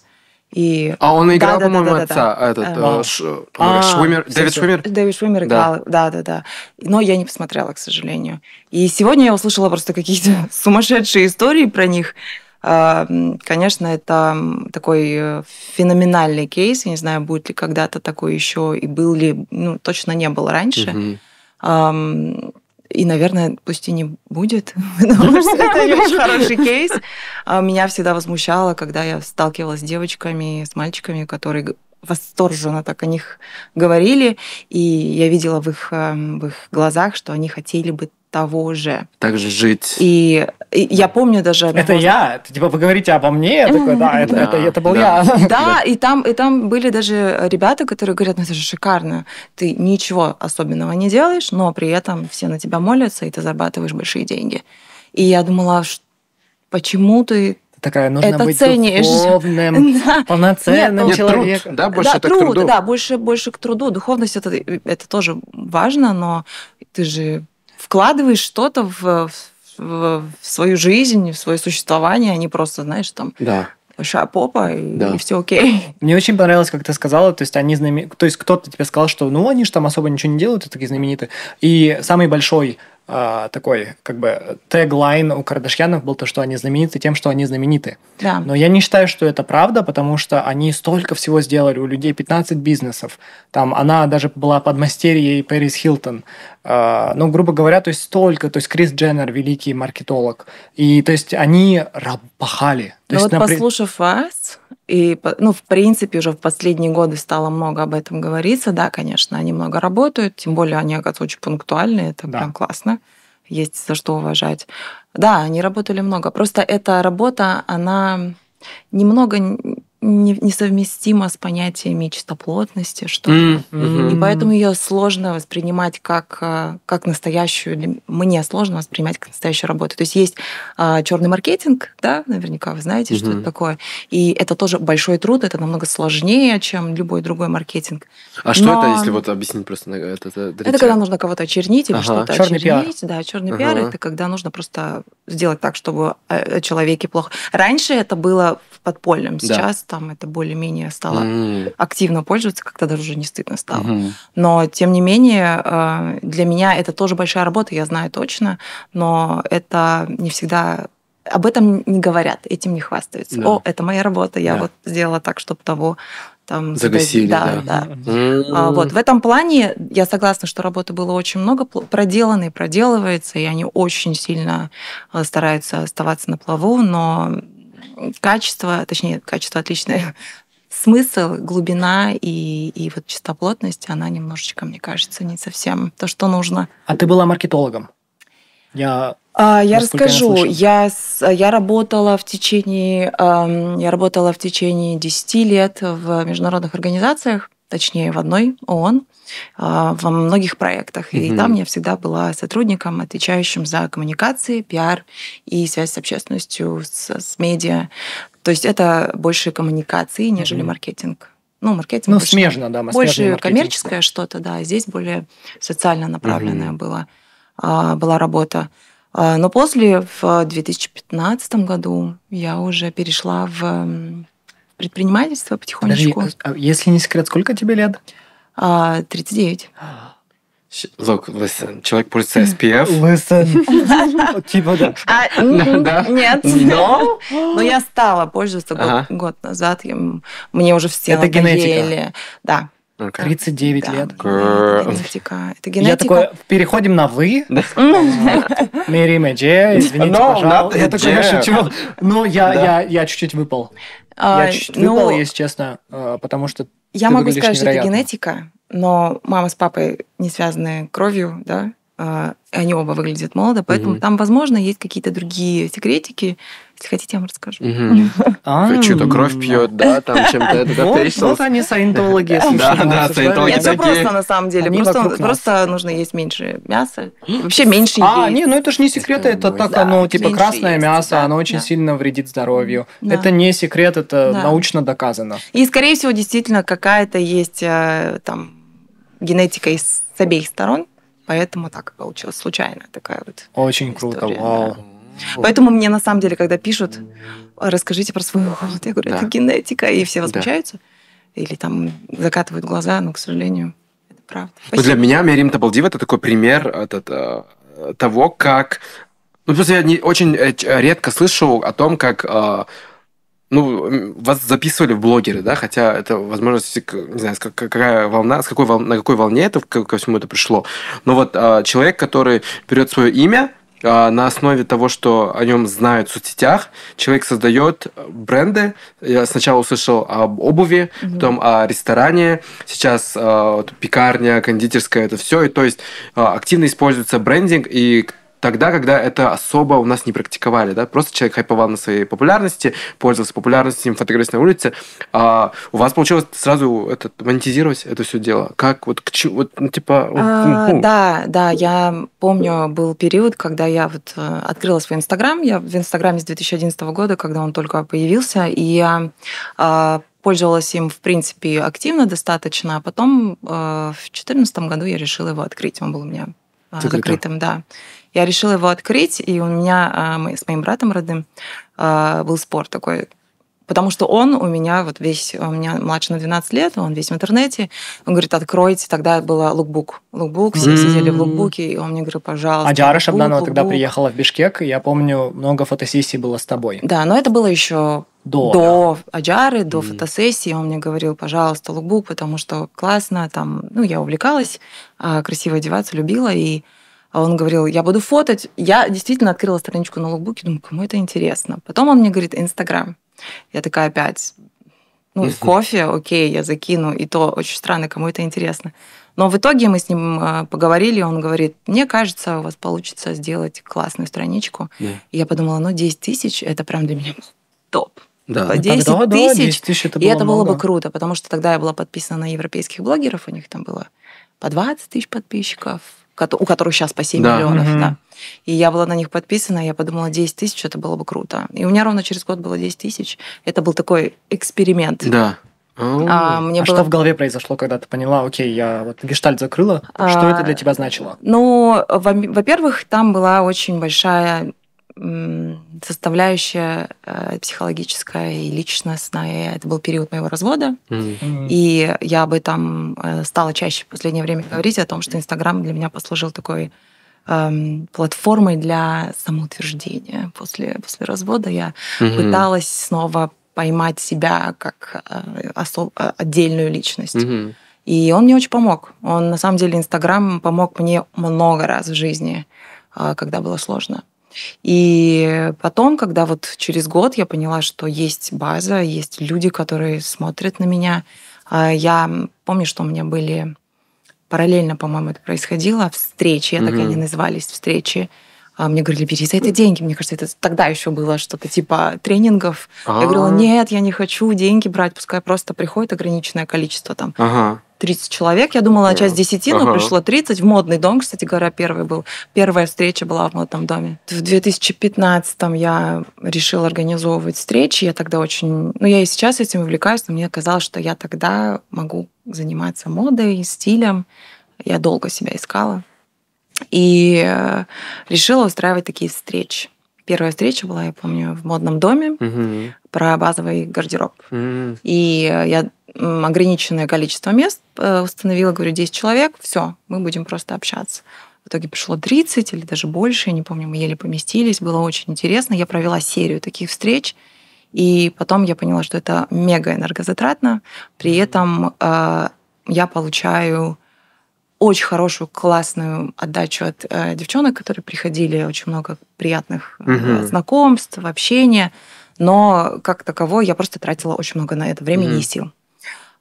И... А он играл, да, по-моему, да, да, отца, да, этот эм. э, а, Ш... а, Швимер, Дэвид Швимер? Дэвид Швимер играл, да-да-да. Но я не посмотрела, к сожалению. И сегодня я услышала просто какие-то [laughs] сумасшедшие истории про них. Эм, конечно, это такой э, феноменальный кейс. Я не знаю, будет ли когда-то такой еще, и был ли, ну, точно не было раньше. Угу. И, наверное, пусть и не будет, [laughs] потому что это не очень [laughs] хороший кейс. А, меня всегда возмущало, когда я сталкивалась с девочками, с мальчиками, которые восторженно так о них говорили, и я видела в их, эм, в их глазах, что они хотели бы того же. Так же жить. И, и я помню даже... Это можно... я? Это, типа вы говорите обо мне? Я такой, да, это, да, это, это был да. я. [laughs] [laughs] Да, и там, и там были даже ребята, которые говорят, ну это же шикарно, ты ничего особенного не делаешь, но при этом все на тебя молятся, и ты зарабатываешь большие деньги. И я думала, почему ты такая нужно это быть ценишь. духовным, [laughs] да. Ну, полноценным человеком. да, больше да, это труд, к труду. Да, больше, больше к труду. Духовность это, это тоже важно, но ты же вкладываешь что-то в, в, в свою жизнь, в свое существование, а не просто, знаешь, там да большая попа, и, да. и все окей. Мне очень понравилось, как ты сказала, то есть они знамен... то есть кто-то тебе сказал, что ну они же там особо ничего не делают, такие знаменитые, и самый большой а, такой, как бы, теглайн у Кардашьянов был то, что они знамениты тем, что они знамениты. Да. Но я не считаю, что это правда, потому что они столько всего сделали, у людей 15 бизнесов. Там она даже была под мастерьей Пэрис Хилтон. Э, ну, грубо говоря, то есть столько, то есть Крис Дженнер, великий маркетолог. И то есть они пахали. То Но ну вот напри... послушав вас, и, ну, в принципе, уже в последние годы стало много об этом говориться. Да, конечно, они много работают, тем более они, оказывается, очень пунктуальные, это да. прям классно. Есть за что уважать. Да, они работали много. Просто эта работа, она немного не несовместимо с понятиями чистоплотности, что mm -hmm. И поэтому ее сложно воспринимать как, э, как настоящую, мне сложно воспринимать как настоящую работу. То есть есть а, черный маркетинг, да, наверняка вы знаете, mm -hmm. что это такое. И это тоже большой труд, это намного сложнее, чем любой другой маркетинг. А Но... что это, если вот объяснить просто? Э, э, это, это, это, это когда нужно кого-то очернить или ага. что-то черный очернить. Пиар. Да, черный ага. пиар, это когда нужно просто сделать так, чтобы человеке плохо. Раньше это было в подпольном, сейчас да там это более-менее стало mm-hmm. активно пользоваться, как-то даже уже не стыдно стало. Mm-hmm. Но, тем не менее, э, для меня это тоже большая работа, я знаю точно, но это не всегда об этом не говорят, этим не хвастаются. Да. О, это моя работа, я да. вот сделала так, чтобы того там загасили. Да, да. да. Mm-hmm. А, вот в этом плане я согласна, что работы было очень много проделано и проделывается, и они очень сильно э, стараются оставаться на плаву, но качество, точнее, качество отличное, [laughs] смысл, глубина и, и вот чистоплотность, она немножечко, мне кажется, не совсем то, что нужно. А ты была маркетологом? Я а, я расскажу. Я, я, я работала в течение эм, я работала в течение 10 лет в международных организациях точнее в одной ООН, а, во многих проектах. И угу. там я всегда была сотрудником, отвечающим за коммуникации, пиар и связь с общественностью, с, с медиа. То есть это больше коммуникации, нежели угу. маркетинг. Ну, маркетинг. Ну, больше, смежно, да. Больше маркетинг. коммерческое что-то, да. Здесь более социально направленная угу. было, а, была работа. А, но после, в 2015 году, я уже перешла в в предпринимательство потихонечку. Подожди, а если не секрет, сколько тебе лет? А, 39. Look, listen. Человек пользуется SPF. [laughs] Listen. [laughs] Типа, а, да. Нет. Но? [laughs] Но я стала пользоваться год назад. Мне уже все Это генетика? Да. Okay. 39 да, лет. Генетика. Это генетика. Я такой, переходим на вы. Мери Мэджи, извините, пожалуйста. Я такой, чего? Но я чуть-чуть выпал. А, я а, чуть ну, выпал, если честно, а, потому что я могу сказать, что это генетика, но мама с папой не связаны кровью, да, а, они оба выглядят молодо, поэтому mm там, возможно, есть какие-то другие секретики. Если хотите, я вам расскажу. [laughs] Что-то кровь пьет, да, там чем-то это Вот они саентологи. [laughs] Да, да, саентологи. Это просто на самом деле. Просто нужно есть меньше мяса. [gasps] Вообще меньше А, не, ну это же не секрет, это так оно, типа красное мясо, оно очень сильно вредит здоровью. Это не секрет, это научно доказано. И, скорее всего, действительно какая-то есть э, там генетика из с обеих сторон, Поэтому так получилось, случайно такая вот. Очень история. круто, вау. Да. Поэтому мне на самом деле, когда пишут, расскажите про свой уход, я говорю, да. это генетика, и все возмущаются. Да. Или там закатывают глаза, но, к сожалению, это правда. Ну, Спасибо. Для меня Мерим Табалдив это такой пример этот, э, того, как... Ну, просто я не, очень э, редко слышу о том, как э, ну, вас записывали в блогеры, да, хотя это, возможно, не знаю, какая волна, с какой волн, на какой волне это ко всему это пришло. Но вот а, человек, который берет свое имя, а, на основе того, что о нем знают в соцсетях, человек создает бренды. Я сначала услышал об обуви, угу. потом о ресторане, сейчас а, вот, пекарня, кондитерская, это все. И то есть а, активно используется брендинг, и тогда, когда это особо у нас не практиковали, да, просто человек хайповал на своей популярности, пользовался популярностью, им фотографировались на улице, а у вас получилось сразу этот, монетизировать это все дело? Как, вот, к чему, вот, ну, типа... А, ну, хм, хм. да, да, я помню, был период, когда я вот э, открыла свой Инстаграм, я в Инстаграме с 2011 года, когда он только появился, и я а, пользовалась им, в принципе, активно достаточно, а потом э, в 2014 году я решила его открыть. Он был у меня э, закрытым. закрытым, да. Я решила его открыть, и у меня а, мы с моим братом родным а, был спор такой, потому что он у меня вот весь, у меня младше на 12 лет, он весь в интернете, он говорит, откройте, тогда было лукбук, лукбук, все mm-hmm. сидели в лукбуке, и он мне говорит, пожалуйста. А Джара Шабданова тогда приехала в Бишкек, и я помню, много фотосессий было с тобой. Да, но это было еще до, до Аджары, до mm. фотосессии. Он мне говорил, пожалуйста, лукбук, потому что классно, там, ну, я увлекалась, а, красиво одеваться любила, и а он говорил, я буду фототь. Я действительно открыла страничку на лукбуке, думаю, кому это интересно. Потом он мне говорит, Инстаграм. Я такая опять, ну, кофе, окей, я закину, и то очень странно, кому это интересно. Но в итоге мы с ним э, поговорили, он говорит, мне кажется, у вас получится сделать классную страничку. Yeah. И я подумала, ну, 10 тысяч, это прям для меня топ. Да, 10 типа, тогда, тысяч, да, 10 тысяч это было и это много. было бы круто, потому что тогда я была подписана на европейских блогеров, у них там было по 20 тысяч подписчиков, у которых сейчас по 7 да. миллионов. Mm-hmm. Да. И я была на них подписана, я подумала, 10 тысяч, это было бы круто. И у меня ровно через год было 10 тысяч. Это был такой эксперимент. Да. А, мне а было... что в голове произошло, когда ты поняла, окей, я вот гештальт закрыла, а... что это для тебя значило? Ну, во-первых, там была очень большая составляющая э, психологическая и личностная. Это был период моего развода. Mm-hmm. И я об этом э, стала чаще в последнее время говорить, о том, что Инстаграм для меня послужил такой эм, платформой для самоутверждения. После, после развода я mm-hmm. пыталась снова поймать себя как э, особ- отдельную личность. Mm-hmm. И он мне очень помог. Он, на самом деле, Инстаграм помог мне много раз в жизни, когда было сложно. И потом, когда вот через год я поняла, что есть база, есть люди, которые смотрят на меня, а, я помню, что у меня были параллельно, по-моему, это происходило, встречи, угу. так они назывались, встречи. А, мне говорили, бери за это деньги. Мне кажется, это тогда еще было что-то типа тренингов. А-а-а. Я говорила, а. нет, я не хочу деньги брать, пускай просто приходит ограниченное количество там. Ага. 30 человек. Я думала на часть 10, но ага. пришло 30. В модный дом, кстати говоря, первый был. Первая встреча была в модном доме. В 2015 я решила организовывать встречи. Я тогда очень... Ну, я и сейчас этим увлекаюсь, но мне казалось, что я тогда могу заниматься модой, стилем. Я долго себя искала. И э, решила устраивать такие встречи. Первая встреча была, я помню, в модном доме угу. про базовый гардероб. Угу. И э, я ограниченное количество мест, э, установила, говорю, 10 человек, все, мы будем просто общаться. В итоге пришло 30 или даже больше, я не помню, мы еле поместились, было очень интересно. Я провела серию таких встреч, и потом я поняла, что это мега энергозатратно. При этом э, я получаю очень хорошую, классную отдачу от э, девчонок, которые приходили, очень много приятных э, знакомств, общения. Но как таково я просто тратила очень много на это времени и сил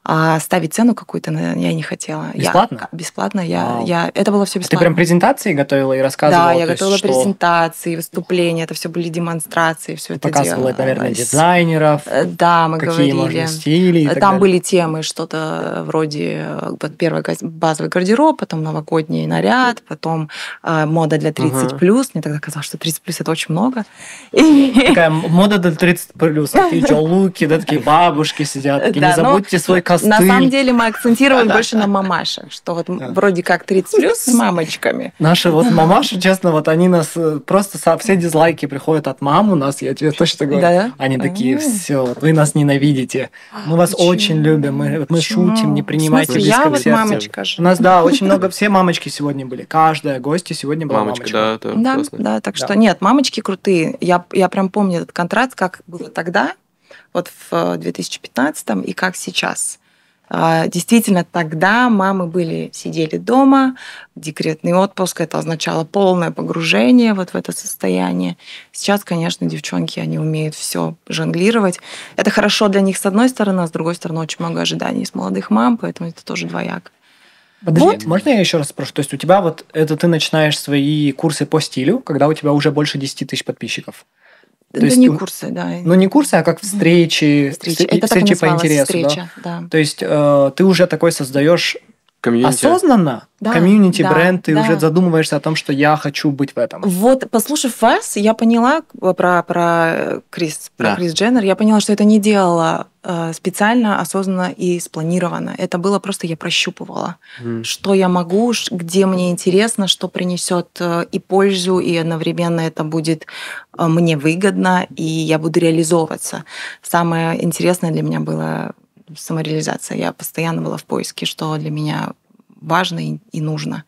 а ставить цену какую-то я не хотела. Бесплатно? Я, бесплатно. Я, я, это было все бесплатно. А ты прям презентации готовила и рассказывала? Да, я готовила есть, презентации, что... выступления, это все были демонстрации, все ты это Показывала, дело. наверное, э, дизайнеров. Э, да, мы какие говорили. Можно стили Там далее. были темы, что-то вроде э, вот, первый базовый гардероб, потом новогодний наряд, потом э, мода для 30+. Угу. Плюс. Мне тогда казалось, что 30+, плюс это очень много. Такая мода для 30+, плюс, какие [laughs] луки, да, такие бабушки сидят, такие, не ну, забудьте свой костыль. На самом деле мы акцентировали [laughs] больше на мамашах, что вот вроде как 30 плюс с мамочками. Наши вот мамаши, честно, вот они нас э, просто все дизлайки приходят от мам у нас, я тебе точно говорю. Они такие, все, вы нас ненавидите, мы вас очень любим, мы, мы шутим, не принимайте близко я вот мамочка же. У нас, да, очень много, [laughs] все мамочки сегодня были, каждая гостья сегодня была мамочка. да, да, да, так что нет, мамочки крутые. Я, я прям помню этот контраст, как было тогда, вот в 2015 и как сейчас. А, действительно, тогда мамы были, сидели дома, декретный отпуск, это означало полное погружение вот в это состояние. Сейчас, конечно, девчонки, они умеют все жонглировать. Это хорошо для них с одной стороны, а с другой стороны очень много ожиданий с молодых мам, поэтому это тоже двояк. Подожди, вот. можно я еще раз спрошу? То есть у тебя вот это ты начинаешь свои курсы по стилю, когда у тебя уже больше 10 тысяч подписчиков. То да есть, не курсы, да. Ну, не курсы, а как встречи, встречи, это встречи по интересу. Встреча, да? Да. То есть э, ты уже такой создаешь Комьюнити. осознанно да, комьюнити да, бренд, ты да. уже задумываешься о том, что я хочу быть в этом. Вот, послушав вас, я поняла э, про, про э, Крис, про да. Крис Дженнер, я поняла, что это не делала э, специально, осознанно и спланированно. Это было просто я прощупывала, mm. что я могу, где мне интересно, что принесет и пользу, и одновременно это будет мне выгодно, и я буду реализовываться. Самое интересное для меня было самореализация. Я постоянно была в поиске, что для меня важно и нужно.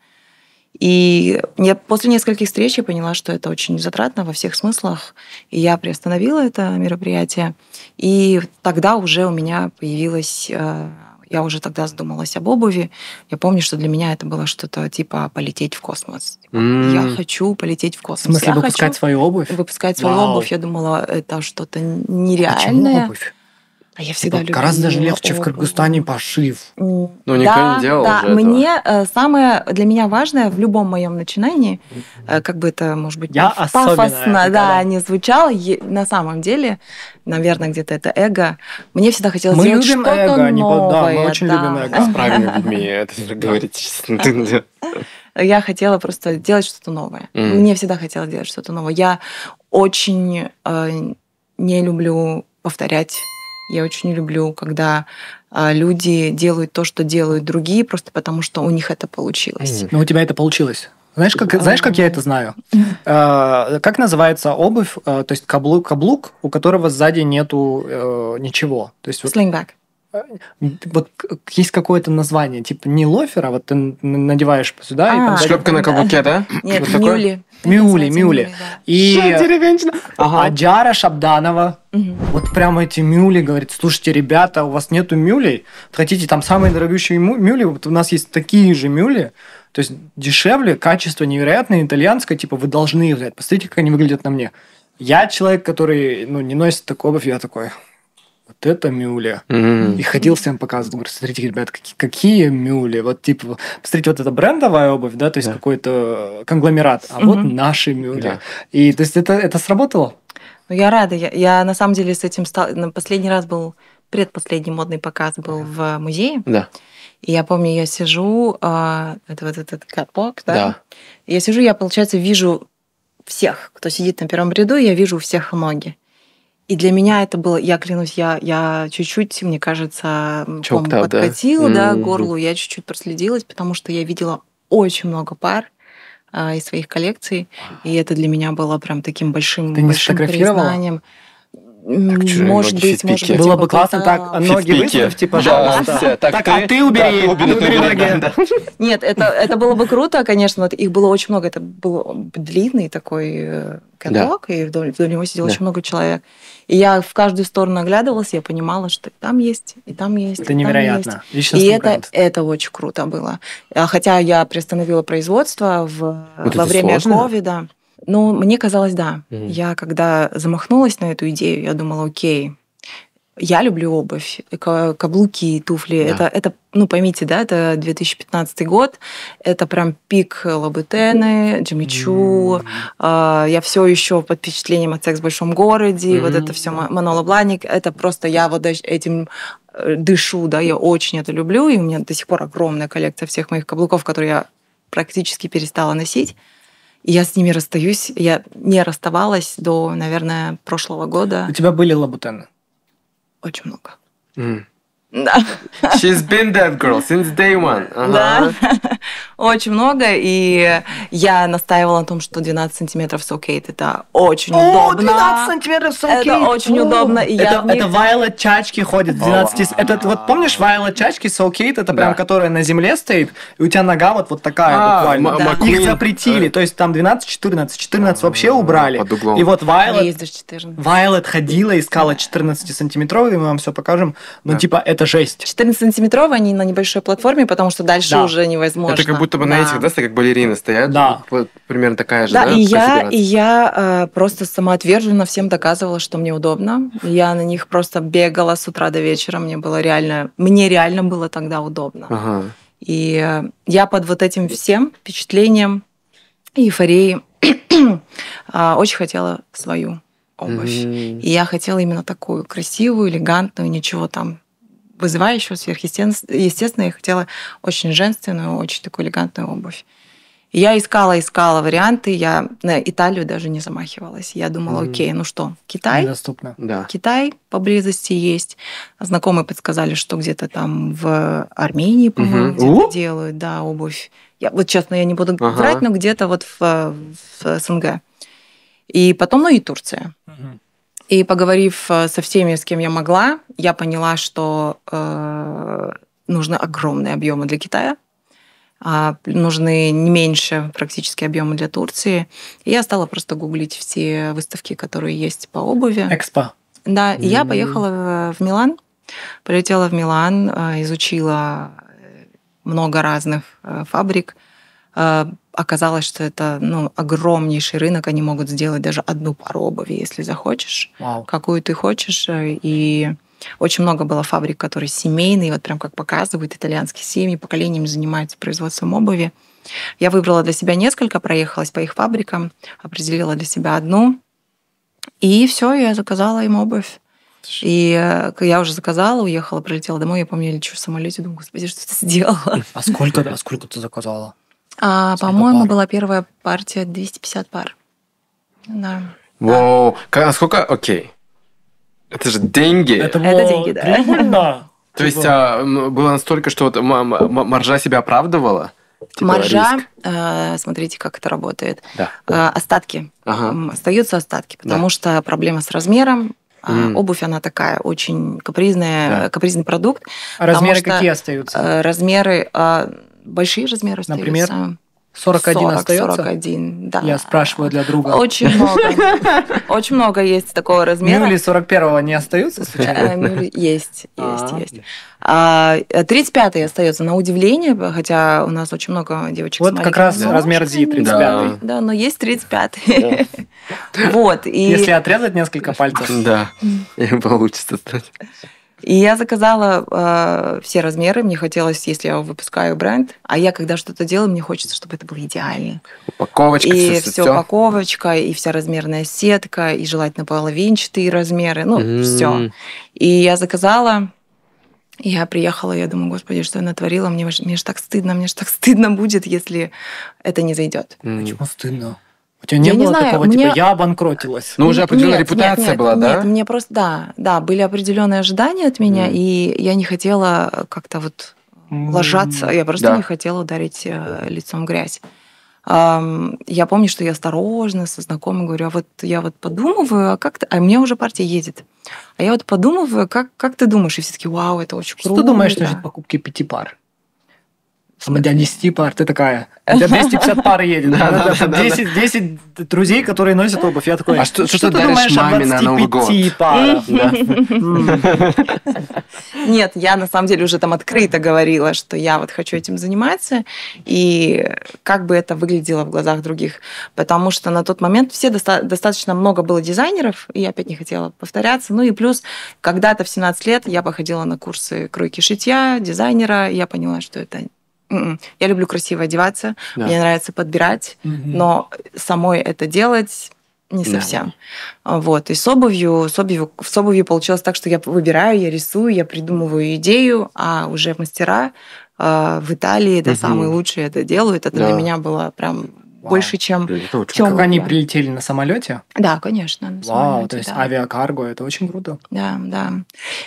И я после нескольких встреч я поняла, что это очень затратно во всех смыслах, и я приостановила это мероприятие. И тогда уже у меня появилось э, Я уже тогда задумалась об обуви. Я помню, что для меня это было что-то типа полететь в космос. Mm. Я хочу полететь в космос. В смысле, я выпускать хочу свою обувь? Выпускать свою Вау. обувь. Я думала, это что-то а нереальное. почему обувь? А я типа, всегда типа, Гораздо же легче в Кыргызстане пошив. Ну, никто да, не делал да. уже Мне э, самое для меня важное в любом моем начинании, э, как бы это, может быть, я пафосно да, да, не звучало, на самом деле, наверное, где-то это эго. Мне всегда хотелось мы сделать любим что-то эго, новое. Да, мы очень да. любим эго. С правильными людьми, это говорить, честно. [laughs] Я хотела просто делать что-то новое. Мне всегда хотелось делать что-то новое. Я очень э, не люблю повторять я очень люблю, когда а, люди делают то, что делают другие, просто потому что у них это получилось. Но ну, у тебя это получилось. Знаешь, как, знаешь, как я это знаю? [laughs] А, как называется обувь, а, то есть каблук, каблук, у которого сзади нету э, ничего. То есть, Слингбэк вот есть какое-то название, типа не лофер, а вот ты надеваешь сюда а, и там шлепка на каблуке, да? Нет, вот типа мюли. Мюли, мюли. И деревенщина. Ага. Аджара Шабданова. Угу. Вот прямо эти мюли говорит, слушайте, ребята, у вас нету мюлей, хотите там самые дорогущие мюли, вот у нас есть такие же мюли, то есть дешевле, качество невероятное, итальянское, типа вы должны взять. Посмотрите, как они выглядят на мне. Я человек, который ну, не носит такую обувь, я такой вот это мюли Mm-hmm. И ходил всем показывал, говорю, смотрите, ребят, какие, какие мюли. Вот типа, посмотрите, вот это брендовая обувь, да, то есть yeah. какой-то конгломерат, а mm-hmm. вот наши мюли. Yeah. И то есть это, это сработало? Ну, я рада. Я, я на самом деле с этим стал... На ну, Последний раз был, предпоследний модный показ был в музее. Да. Yeah. И я помню, я сижу, э, это вот этот каталог, да? да. Yeah. Я сижу, я, получается, вижу всех, кто сидит на первом ряду, я вижу у всех ноги. И для меня это было, я клянусь, я, я чуть-чуть, мне кажется, подкатила, да, да mm-hmm. горлу, я чуть-чуть проследилась, потому что я видела очень много пар э, из своих коллекций, и это для меня было прям таким большим, Ты большим признанием. Так, может быть, может быть. Было бы типа, классно так, ноги выставь, типа, пожалуйста. Так, а ты убери, убери ноги. Нет, это это было бы круто, конечно, их было очень много, это был длинный такой э, каток, и вдоль вдоль него сидело очень много человек. И я в каждую сторону оглядывалась, я понимала, что там есть, и там есть. Это невероятно. И это, это очень круто было. А хотя я приостановила производство в, во время ковида. Ну, мне казалось, да. Угу. Я когда замахнулась на эту идею, я думала, окей, я люблю обувь, каблуки, туфли. Да. Это, это, ну, поймите, да, это 2015 год, это прям пик Лабутены, Джимми Mm-hmm. Я все еще под впечатлением от секс в большом городе, mm-hmm. вот это все Манола Бланик. Это просто я вот этим э, дышу, да, я очень это люблю, и у меня до сих пор огромная коллекция всех моих каблуков, которые я практически перестала носить я с ними расстаюсь. Я не расставалась до, наверное, прошлого года. У тебя были лабутены? Очень много. Mm. Да. She's been that girl since day one. Ага. Да. [laughs] Очень много. И я настаивала на том, что 12 сантиметров сокейт это очень О, удобно. 12 сантиметров сокейт. Это очень О, удобно. И это, я это Вайлот Чачки ходит. 12... О, это вот помнишь Вайлот Чачки, сокейт, это да. прям которая на земле стоит, и у тебя нога вот, вот такая а, буквально. Да. Их запретили. То есть там 12, 14, 14 вообще убрали. Под углом. И вот Вайлот... Вайлот ходила, искала 14 сантиметровый, мы вам все покажем. Но ну, да. типа это это жесть. 14-сантиметровые они на небольшой платформе, потому что дальше да. уже невозможно. Это как будто бы да. на этих, да, как балерины стоят? Да. Вот, примерно такая же, да? да и, я, и я э, просто самоотверженно всем доказывала, что мне удобно. Я на них просто бегала с утра до вечера. Мне было реально... Мне реально было тогда удобно. Ага. И э, я под вот этим всем впечатлением и эйфорией [clears throat] а, очень хотела свою обувь. Mm-hmm. И я хотела именно такую красивую, элегантную, ничего там вызывающего, сверхъестественного. Я хотела очень женственную, очень такую элегантную обувь. я искала, искала варианты. Я на Италию даже не замахивалась. Я думала, окей, ну что, Китай? Недоступно. Да. Китай поблизости есть. Знакомые подсказали, что где-то там в Армении, по-моему, mm делают, да, обувь. Я, вот честно, я не буду ага. врать, но где-то вот в, в СНГ. И потом, ну и Турция. mm и поговорив э, со всеми, с кем я могла, я поняла, что э, нужны огромные объемы для Китая, э, нужны не меньше практически объемы для Турции. И я стала просто гуглить все выставки, которые есть по обуви. Экспо. Да, и я поехала в Милан, полетела в Милан, э, изучила э, много разных фабрик, оказалось, что это ну, огромнейший рынок, они могут сделать даже одну пару обуви, если захочешь, Вау. какую ты хочешь. И очень много было фабрик, которые семейные, вот прям как показывают итальянские семьи, поколениями занимаются производством обуви. Я выбрала для себя несколько, проехалась по их фабрикам, определила для себя одну. И все, я заказала им обувь. И э, я уже заказала, уехала, прилетела домой. Я помню, я лечу в самолете, думаю, господи, что ты сделала? А сколько, [laughs] а сколько ты заказала? А, по-моему, пар. была первая партия 250 пар. Да. Вау, да. а сколько? Окей. Это же деньги. Это, было это деньги, да. Прибыльно. [laughs] То есть а, было настолько, что вот маржа себя оправдывала? Типа маржа, э, смотрите, как это работает. Да. Э, остатки. Ага. Остаются остатки, потому да. что проблема с размером. Mm. Обувь, она такая, очень капризная, да. капризный продукт. А размеры что, какие остаются? Э, размеры... Э, большие размеры Например? остаются. 41 40, остается? 41, да. Я спрашиваю для друга. Очень [laughs] много. Очень много есть такого размера. Мюли ну 41-го не остаются случайно? Э, ну, [laughs] а, есть, есть, есть. 35-й а, остается, на удивление, хотя у нас очень много девочек Вот как раз размер зи 35 Да, но есть 35 [laughs] Вот. Если отрезать несколько пальцев. Да, получится стать. И я заказала э, все размеры. Мне хотелось, если я выпускаю бренд, а я когда что-то делаю, мне хочется, чтобы это было идеально. Упаковочка, и все, все, упаковочка, и вся размерная сетка, и желательно половинчатые размеры, ну mm. все. И я заказала. Я приехала, я думаю, господи, что я натворила, мне, мне же так стыдно, мне же так стыдно будет, если это не зайдет. Почему стыдно? У тебя не я было не знаю, такого, типа, мне... типа, я обанкротилась? Ну, уже определенная нет, репутация нет, нет, была, да? Нет, мне просто, да, да, были определенные ожидания от меня, mm. и я не хотела как-то вот mm. ложаться, я просто да. не хотела ударить э, лицом грязь. Я помню, что я осторожно со знакомым говорю, а вот я вот подумываю, а как ты... А мне уже партия едет. А я вот подумываю, как, как ты думаешь? И все таки вау, это очень круто. Что ты думаешь насчет покупки пяти пар? У тебя не ты такая. У [laughs] 250 пар едет. Да, да, да, 10, 10 друзей, которые носят обувь. Я такой, а что, что, что ты думаешь маме о 25 парах? [laughs] Нет, я на самом деле уже там открыто говорила, что я вот хочу этим заниматься, и как бы это выглядело в глазах других. Потому что на тот момент все достаточно много было дизайнеров, и я опять не хотела повторяться. Ну и плюс, когда-то в 17 лет я походила на курсы кройки шитья, дизайнера, я поняла, что это М-м. Я люблю красиво одеваться, да. мне нравится подбирать, mm но самой это делать не совсем. Да. Вот. И с обувью, с обувью, с обувью получилось так, что я выбираю, я рисую, я придумываю идею, а уже мастера э, в Италии, это угу. самые лучшие это делают. Это да. для меня было прям Вау. больше, чем, это чем Как они прилетели на самолете? Да, конечно. На Вау, самолете, то есть да. авиакарго, это очень круто. Да, да.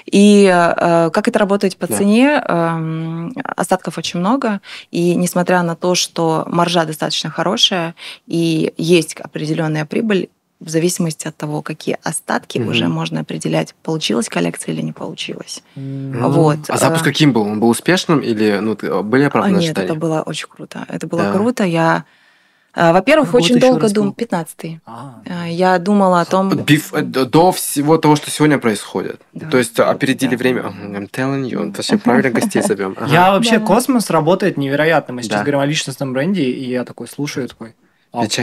И э, как это работает по да. цене? Э, остатков очень много, и несмотря на то, что маржа достаточно хорошая и есть определенная прибыль, в зависимости от того, какие остатки mm-hmm. уже можно определять, получилась коллекция или не получилась. Mm-hmm. Вот. А запуск э, каким был? Он был успешным или ну, были оправданные Нет, ожидания? это было очень круто. Это было да. круто. Я а, во-первых, ну, очень долго думал, 15 а. а. Я думала о том... Bef- э, до всего того, что сегодня происходит. Да. То есть а, опередили да. время. I'm telling you, вообще правильно гостей зовем. Ага. Я вообще, да. космос работает невероятно. Мы сейчас да. говорим о личностном бренде, и я такой слушаю, такой... Which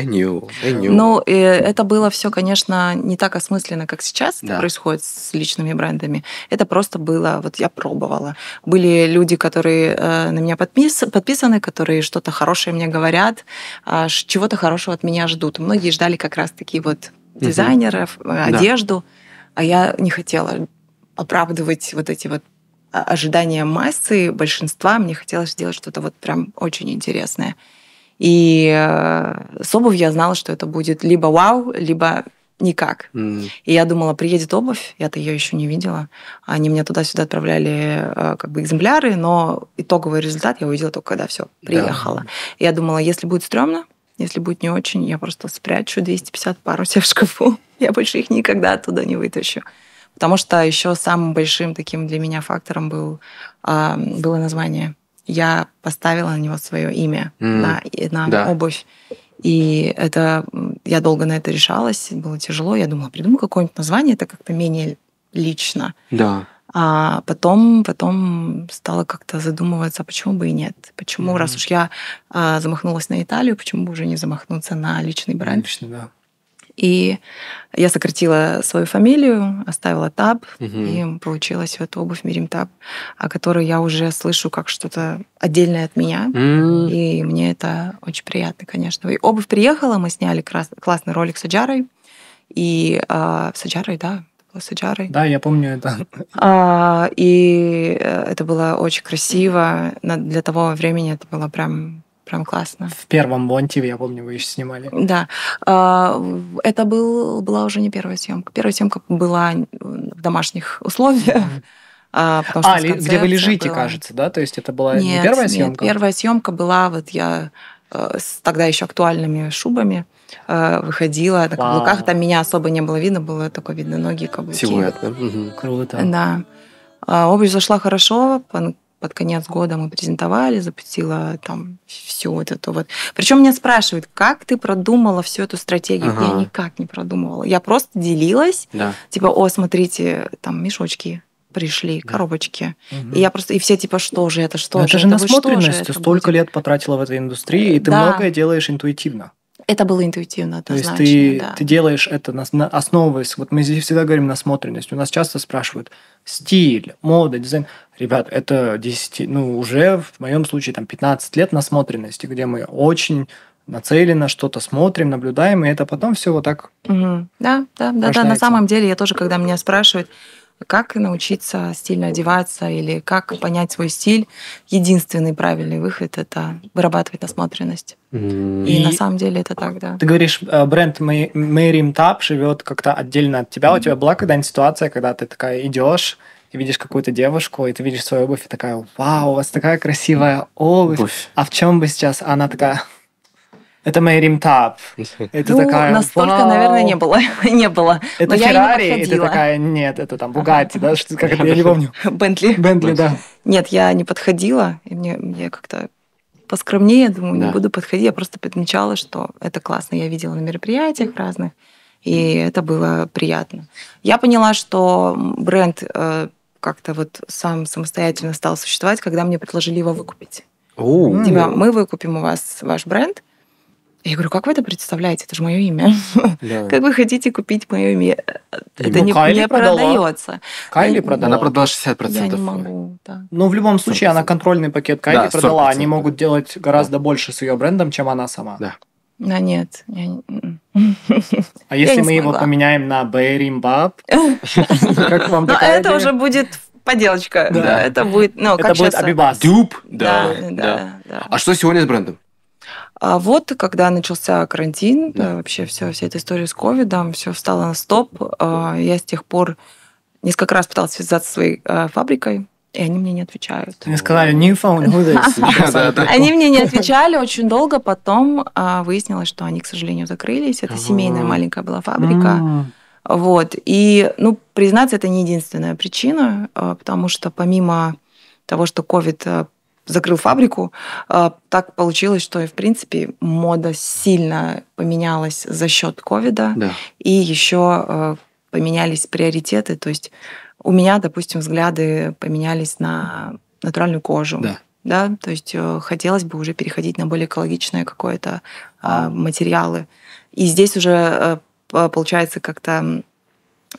но knew. это было все, конечно, не так осмысленно, как сейчас да. это происходит с личными брендами. Это просто было, вот я пробовала. Были люди, которые э, на меня подпис, подписаны, которые что-то хорошее мне говорят, а, чего-то хорошего от меня ждут. Многие ждали как раз такие вот дизайнеров, угу. одежду, да. а я не хотела оправдывать вот эти вот ожидания массы, большинства. Мне хотелось сделать что-то вот прям очень интересное. И э, с обувью я знала, что это будет либо вау, либо никак. Mm. И я думала, приедет обувь, я-то ее еще не видела. Они меня туда-сюда отправляли э, как бы экземпляры, но итоговый результат я увидела только когда все приехала. Да. я думала, если будет стрёмно, если будет не очень, я просто спрячу 250 пар у себя в шкафу. [laughs] Я больше их никогда оттуда не вытащу. Потому что еще самым большим таким для меня фактором был, а, было название я поставила на него свое имя, mm. на, на да. обувь. И это я долго на это решалась, было тяжело. Я думала, придумаю какое-нибудь название, это как-то менее лично. Да. А потом, потом стала как-то задумываться, а почему бы и нет. Почему, mm-hmm. раз уж я а, замахнулась на Италию, почему бы уже не замахнуться на личный бренд? Лично, да. И я сократила свою фамилию, оставила таб, угу. и получилась вот обувь Мирим Таб, о которой я уже слышу как что-то отдельное от меня. И мне это очень приятно, конечно. И обувь приехала, мы сняли крас- классный ролик с Аджарой. И э, с Аджарой, да, с Аджарой. Да, я помню это. А, и э, это было очень красиво. Для того времени это было прям прям классно. В первом Вон я помню, вы еще снимали. Да. А, это был, была уже не первая съемка. Первая съемка была э, в домашних условиях. Mm-hmm. А, а где вы лежите, была... кажется, да? То есть это была нет, не первая съемка? Нет, первая съемка была, вот я э, с тогда еще актуальными шубами э, выходила на каблуках. Там меня особо не было видно, было только видно ноги каблуки. Силуэт, да? Угу. Круто. Да. А, обувь зашла хорошо, под конец года мы презентовали, запустила там все вот это вот. Причем меня спрашивают, как ты продумала всю эту стратегию? Ага. Я никак не продумывала. Я просто делилась, да. типа, о, смотрите, там мешочки пришли да. коробочки. Угу. И я просто и все типа что же это что Но ну, же это же насмотренность, ты столько будет? лет потратила в этой индустрии, и ты да. многое делаешь интуитивно. Это было интуитивно, однозначно. То есть ты, да. ты делаешь это, на, на, основываясь... Вот мы здесь всегда говорим насмотренность. У нас часто спрашивают стиль, мода, дизайн. Ребят, это 10, ну, уже в моем случае там 15 лет насмотренности, где мы очень нацеленно что-то смотрим, наблюдаем, и это потом все вот так. Угу. Да, да, да, да. На самом деле, я тоже, когда меня спрашивают, как научиться стильно одеваться или как понять свой стиль? Единственный правильный выход – это вырабатывать насмотренность. Mm. И, и на самом деле это так, да. Ты говоришь, э, бренд Мэри Тап живет как-то отдельно от тебя. Mm. У тебя была когда-нибудь ситуация, когда ты такая идешь, и видишь какую-то девушку, и ты видишь свою обувь, и такая, вау, у вас такая красивая обувь. обувь. А в чем бы сейчас? она такая, это Мэрим Тап. [laughs] Это ну, такая, настолько, вау. наверное, не было. [laughs] не было. Это Феррари, это такая, нет, это там Бугатти, да, что, как это, я не помню. Бентли. Бентли, да. Нет, я не подходила, и мне, я как-то поскромнее, думаю, да. не буду подходить. Я просто подмечала, что это классно, я видела на мероприятиях разных, и это было приятно. Я поняла, что бренд э, как-то вот сам самостоятельно стал существовать, когда мне предложили его выкупить. О, типа, мы выкупим у вас ваш бренд, я говорю, как вы это представляете? Это же мое имя. Да. [laughs] Как вы хотите купить мое имя? Его это не, Кайли не продается. Кайли продала. Она продала 60%. Я не могу, да. Ну в любом случае 40%. она контрольный пакет Кайли да, продала. Они могут делать гораздо да. больше с ее брендом, чем она сама. Да. Да нет. Я... М-м. [laughs] А если я мы его поменяем на Бэримбаб? [laughs] Ну, как вам а такая Это уже будет поделочка. Да. Это будет, ну, Это будет Абибас. Дюб. Да. Да. А что сегодня с брендом? А вот когда начался карантин, да. Э, вообще все, вся эта история с ковидом, все встало на стоп. А я с тех пор несколько раз пыталась связаться с своей э, фабрикой, и они мне не отвечают. Они сказали, не phone, [laughs] Они мне не отвечали очень долго, потом а, выяснилось, что они, к сожалению, закрылись. Это семейная маленькая была фабрика. Вот. И, ну, признаться, это не единственная причина, а, потому что помимо того, что COVID закрыл фабрику. А, так получилось, что и в принципе мода сильно поменялась за счет ковида. Да. И еще а, поменялись приоритеты. То есть у меня, допустим, взгляды поменялись на натуральную кожу. Да. Да, то есть э, хотелось бы уже переходить на более экологичные какое-то а, материалы. И здесь уже э, получается как-то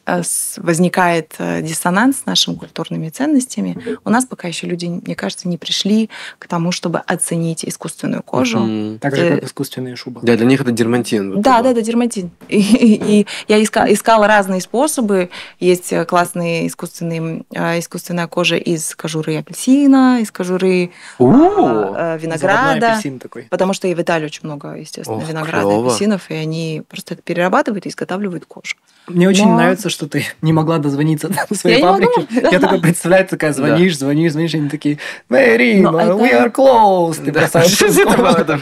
Э, возникает э, диссонанс с нашими культурными ценностями. У нас пока еще люди, мне кажется, не пришли к тому, чтобы оценить искусственную кожу. Mm-hmm. Так же, как э, искусственные шубы. Да, для них это дермантин. Вот да, да, да, дермантин. [laughs] И, и, и я искала, искала разные способы. Есть классные искусственные, искусственная кожа из кожуры апельсина, из кожуры а, винограда. апельсин такой. Потому что и в Италии очень много, естественно, Ох, винограда, клево. апельсинов, и они просто это перерабатывают и изготавливают кожу. Мне Но... очень нравится удивился, что ты не могла дозвониться [laughs] до своей я фабрики. Я да. только представляю, такая звонишь, звонишь, звонишь, они такие, Мэри, we are close, Ты бросаешь. [laughs]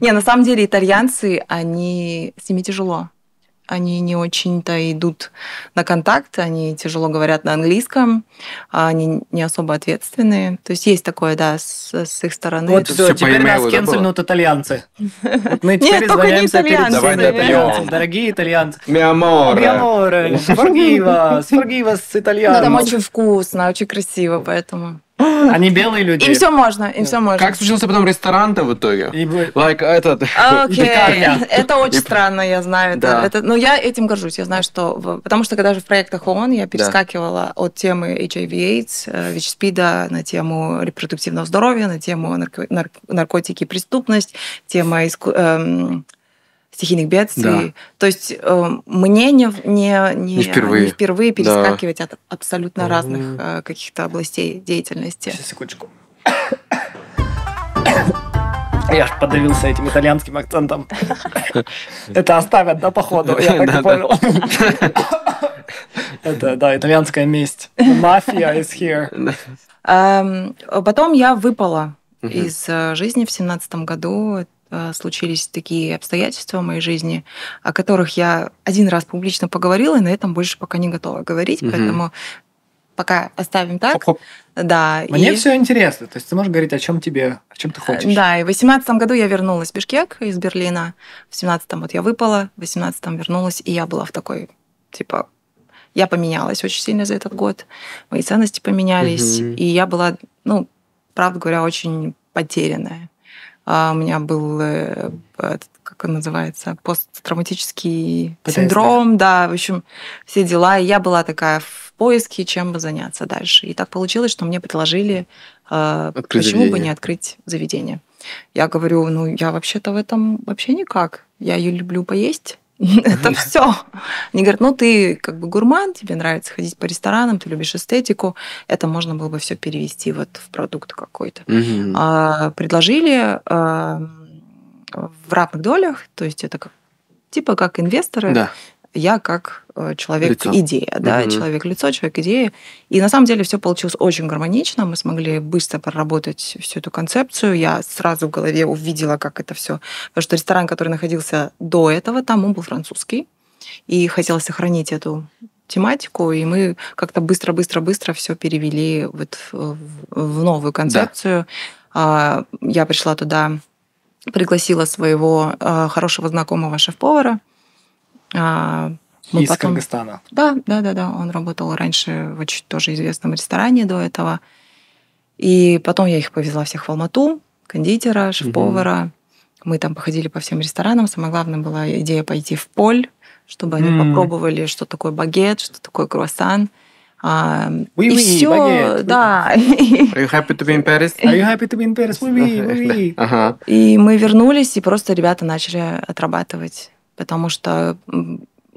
Не, на самом деле итальянцы, они, с ними тяжело они не очень-то идут на контакт, они тяжело говорят на английском, а они не особо ответственные. То есть есть такое, да, с, с их стороны. Вот все, все теперь нас кенсельнут итальянцы. [laughs] Вот мы теперь Нет, только не итальянцы. Давай допьем. Дорогие итальянцы. Миаморе. Миаморе. Форгивас. Форгивас с итальянцем. Ну, там очень вкусно, очень красиво, поэтому... [laughs] Они белые люди. Им все можно, им все можно. Как случился потом ресторан-то в итоге? Like этот. Окей, [laughs] это очень странно, я знаю. Это, но ну, я этим горжусь, я знаю, что... Потому что когда же в проектах ООН я перескакивала от темы HIV-AIDS, э, ВИЧ-СПИДа на тему репродуктивного здоровья, на тему наркотики преступность, тема эм, стихийных бедствий. Да. То есть э, мне не, не, не, не, впервые. не впервые перескакивать да. от абсолютно угу. разных э, каких-то областей деятельности. Сейчас, секундочку. [coughs] Я ж подавился этим итальянским акцентом. [laughs] Это оставят, да, походу? Я [laughs] так понял. [coughs] Это, да, итальянская месть. Мафия is here. [laughs] Эм, потом я выпала из э, жизни в семнадцатом году. Э, случились такие обстоятельства в моей жизни, о которых я один раз публично поговорила, и на этом больше пока не готова говорить, угу. поэтому пока оставим так. Хоп-хоп. Да. Мне и... все интересно. То есть ты можешь говорить, о чем тебе, о чем ты э, хочешь. Да, и в восемнадцатом году я вернулась в Бишкек из Берлина. В 17 вот я выпала, в восемнадцатом вернулась, и я была в такой, типа, я поменялась очень сильно за этот год. Мои ценности поменялись, угу. и я была, ну, правда говоря, очень потерянная. А у меня был, э, как он называется, посттравматический ПТСД. синдром, да, в общем, все дела. И я была такая в поиске, чем бы заняться дальше. И так получилось, что мне предложили, э, открыть почему заведение. бы не открыть заведение. Я говорю, ну, я вообще-то в этом вообще никак. Я ее люблю поесть, [laughs] Это все. Они говорят, ну ты как бы гурман, тебе нравится ходить по ресторанам, ты любишь эстетику. Это можно было бы все перевести вот в продукт какой-то. А, предложили а, в равных долях, то есть это как типа как инвесторы да я как э, человек-идея, да, угу. человек-лицо, человек-идея. И на самом деле все получилось очень гармонично, мы смогли быстро проработать всю эту концепцию. Я сразу в голове увидела, как это все, потому что ресторан, который находился до этого, там он был французский, и хотелось сохранить эту тематику, и мы как-то быстро-быстро-быстро все перевели вот э, в новую концепцию. Да. Я пришла туда, пригласила своего э, хорошего знакомого шеф-повара, а, мы Из потом... Кыргызстана. Да, да, да, да. Он работал раньше в очень тоже известном ресторане до этого. И потом я их повезла всех в Алмату, кондитера, шеф-повара. Угу. Мы там походили по всем ресторанам. Самое главное была идея пойти в поль, чтобы они mm. попробовали, что такое багет, что такое круассан. А, oui, и oui, все, baguette. да. Are you happy to be in Paris? [laughs] Are you happy to be in Paris? Oui, oui, oui. Ага. И мы вернулись, и просто ребята начали отрабатывать потому что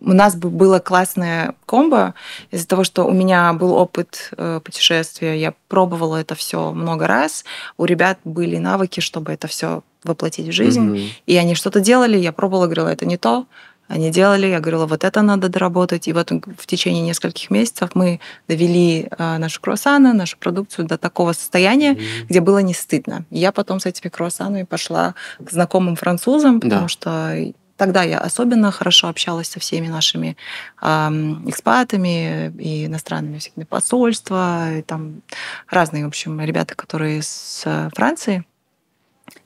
у нас бы было классное комбо из-за того, что у меня был опыт э, путешествия, я пробовала это все много раз, у ребят были навыки, чтобы это все воплотить в жизнь, mm-hmm. и они что-то делали, я пробовала, говорила, это не то, они делали, я говорила, вот это надо доработать, и вот в течение нескольких месяцев мы довели э, наши круассаны, нашу продукцию до такого состояния, mm-hmm. где было не стыдно. я потом с этими круассанами пошла к знакомым французам, потому да. что Тогда я особенно хорошо общалась со всеми нашими экспатами и иностранными всякими посольства, и там разные, в общем, ребята, которые с э, Франции.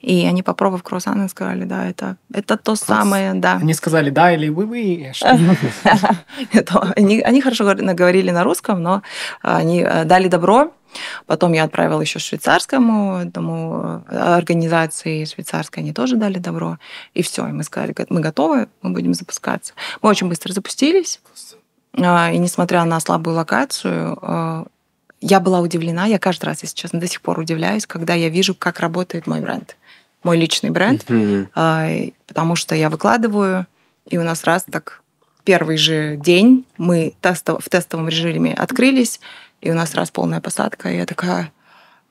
И они, попробовав круассаны, сказали, да, это, это то Класс. самое, да. Они сказали да или вы вы. [laughs] Они хорошо говорили на русском, но а, они а, дали добро. Потом я отправила еще швейцарскому этому э, организации швейцарской, они тоже дали добро. И все, и мы сказали, мы готовы, мы будем запускаться. Мы очень быстро запустились. А, и несмотря на слабую локацию, я была удивлена, я каждый раз, если честно, до сих пор удивляюсь, когда я вижу, как работает мой бренд, мой личный бренд, mm-hmm. потому что я выкладываю, и у нас раз так первый же день мы тестов, в тестовом режиме открылись, и у нас раз полная посадка, и я такая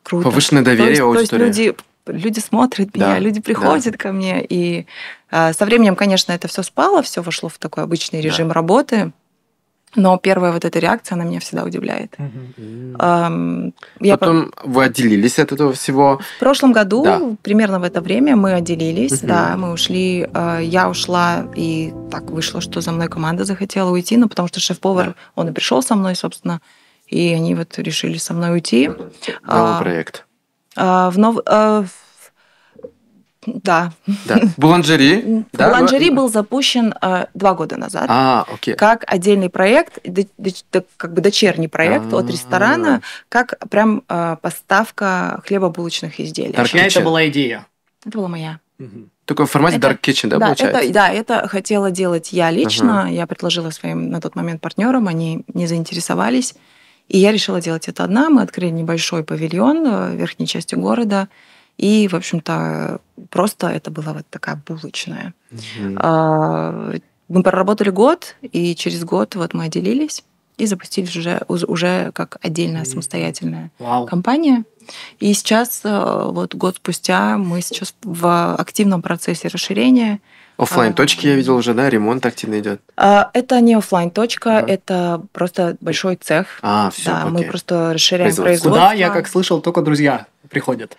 круто. Повышенное доверие то есть, аудитории. То есть люди, люди смотрят да. меня, люди приходят да. ко мне, и э, со временем, конечно, это все спало, все вошло в такой обычный режим да. работы. Но первая вот эта реакция, она меня всегда удивляет. Угу. Я Потом по... вы отделились от этого всего. В прошлом году, да. примерно в это время, мы отделились, угу. да, мы ушли. А, я ушла, и так вышло, что за мной команда захотела уйти, но ну, потому что шеф-повар, да. он и пришел со мной, собственно, и они вот решили со мной уйти. Новый а, проект. А, в нов... А, да. да. Буланжери? [laughs] Да? Буланжери был запущен э, два года назад. А, окей. Как отдельный проект, как бы дочерний проект А-а-а. от ресторана, как прям э, поставка хлебобулочных изделий. Так, это была идея? Это была моя. Угу. Только в формате это, Dark Kitchen, да, да получается? Это, да, это хотела делать я лично. Ага. Я предложила своим на тот момент партнерам, они не заинтересовались. И я решила делать это одна. Мы открыли небольшой павильон э, в верхней части города – и, в общем-то, просто это была вот такая булочная. Угу. Мы проработали год, и через год вот мы отделились и запустились уже, уже как отдельная самостоятельная Вау. компания. И сейчас, э, вот год спустя, мы сейчас в активном процессе расширения. Оффлайн а, точки я видел уже, да, ремонт активно идет. А, это не оффлайн точка, ага. это просто большой цех. А, все. Да, окей. мы просто расширяем производство. производство. Куда я как слышал, только друзья приходят.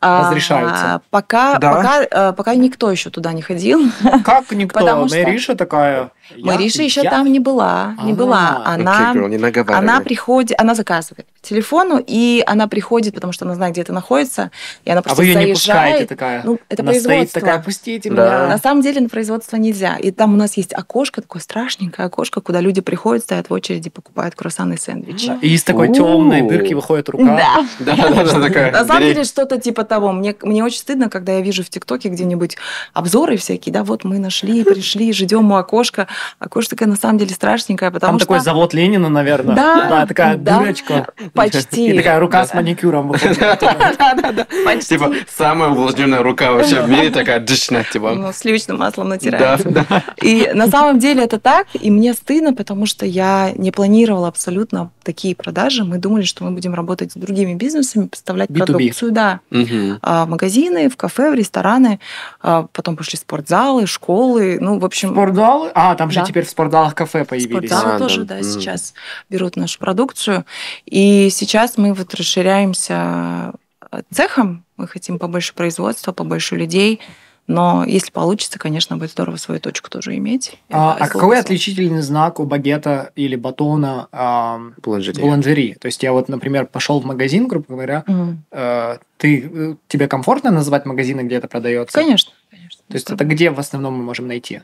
А, разрешаются. А, пока, да? пока, э, пока никто еще туда не ходил. Как никто? [laughs] Что... такая я, Мариша еще я... там не была, не а, была. Она, okay, girl, она приходит, она заказывает по телефону, и она приходит, потому что она знает, где это находится, и она а просто а вы ее заезжает. Не пускаете, такая, ну, это она производство. Стоит такая, пустите да. На самом деле на производство нельзя. И там у нас есть окошко, такое страшненькое окошко, куда люди приходят, стоят в очереди, покупают круассаны и сэндвичи. И из такой темной дырки выходит рука. Да, да, да, такая. На самом деле что-то типа того. мне очень стыдно, когда я вижу в ТикТоке где-нибудь обзоры всякие, да, вот мы нашли, пришли, ждем у окошка, а кожа такая на самом деле страшненькая, потому Там что... такой завод Ленина, наверное. Да, да такая да, дырочка. Почти. И такая рука да. с маникюром выходит. [laughs] Да-да-да. Почти. Типа самая увлажненная рука вообще в мире такая, дышна, типа. Ну, сливочным маслом натирают. Да, да. И на самом деле это так, и мне стыдно, потому что я не планировала абсолютно такие продажи. Мы думали, что мы будем работать с другими бизнесами, поставлять b 2 продукцию, да. в а, магазины, в кафе, в рестораны. А, потом пошли спортзалы, школы, ну, в общем... Спортзалы? А, там же да. теперь в спортзалах кафе появились. Спортзалы а, тоже, да, да mm. сейчас берут нашу продукцию. И сейчас мы вот расширяемся э, цехом, мы хотим побольше производства, побольше людей. Но если получится, конечно, будет здорово свою точку тоже иметь. А, а какой отличительный знак у багета или батона э, Бланжери. Бланжери? То есть я вот, например, пошел в магазин, грубо говоря, mm. э, ты, э, тебе комфортно называть магазины, где это продается? Конечно, конечно. То есть это где в основном мы можем найти?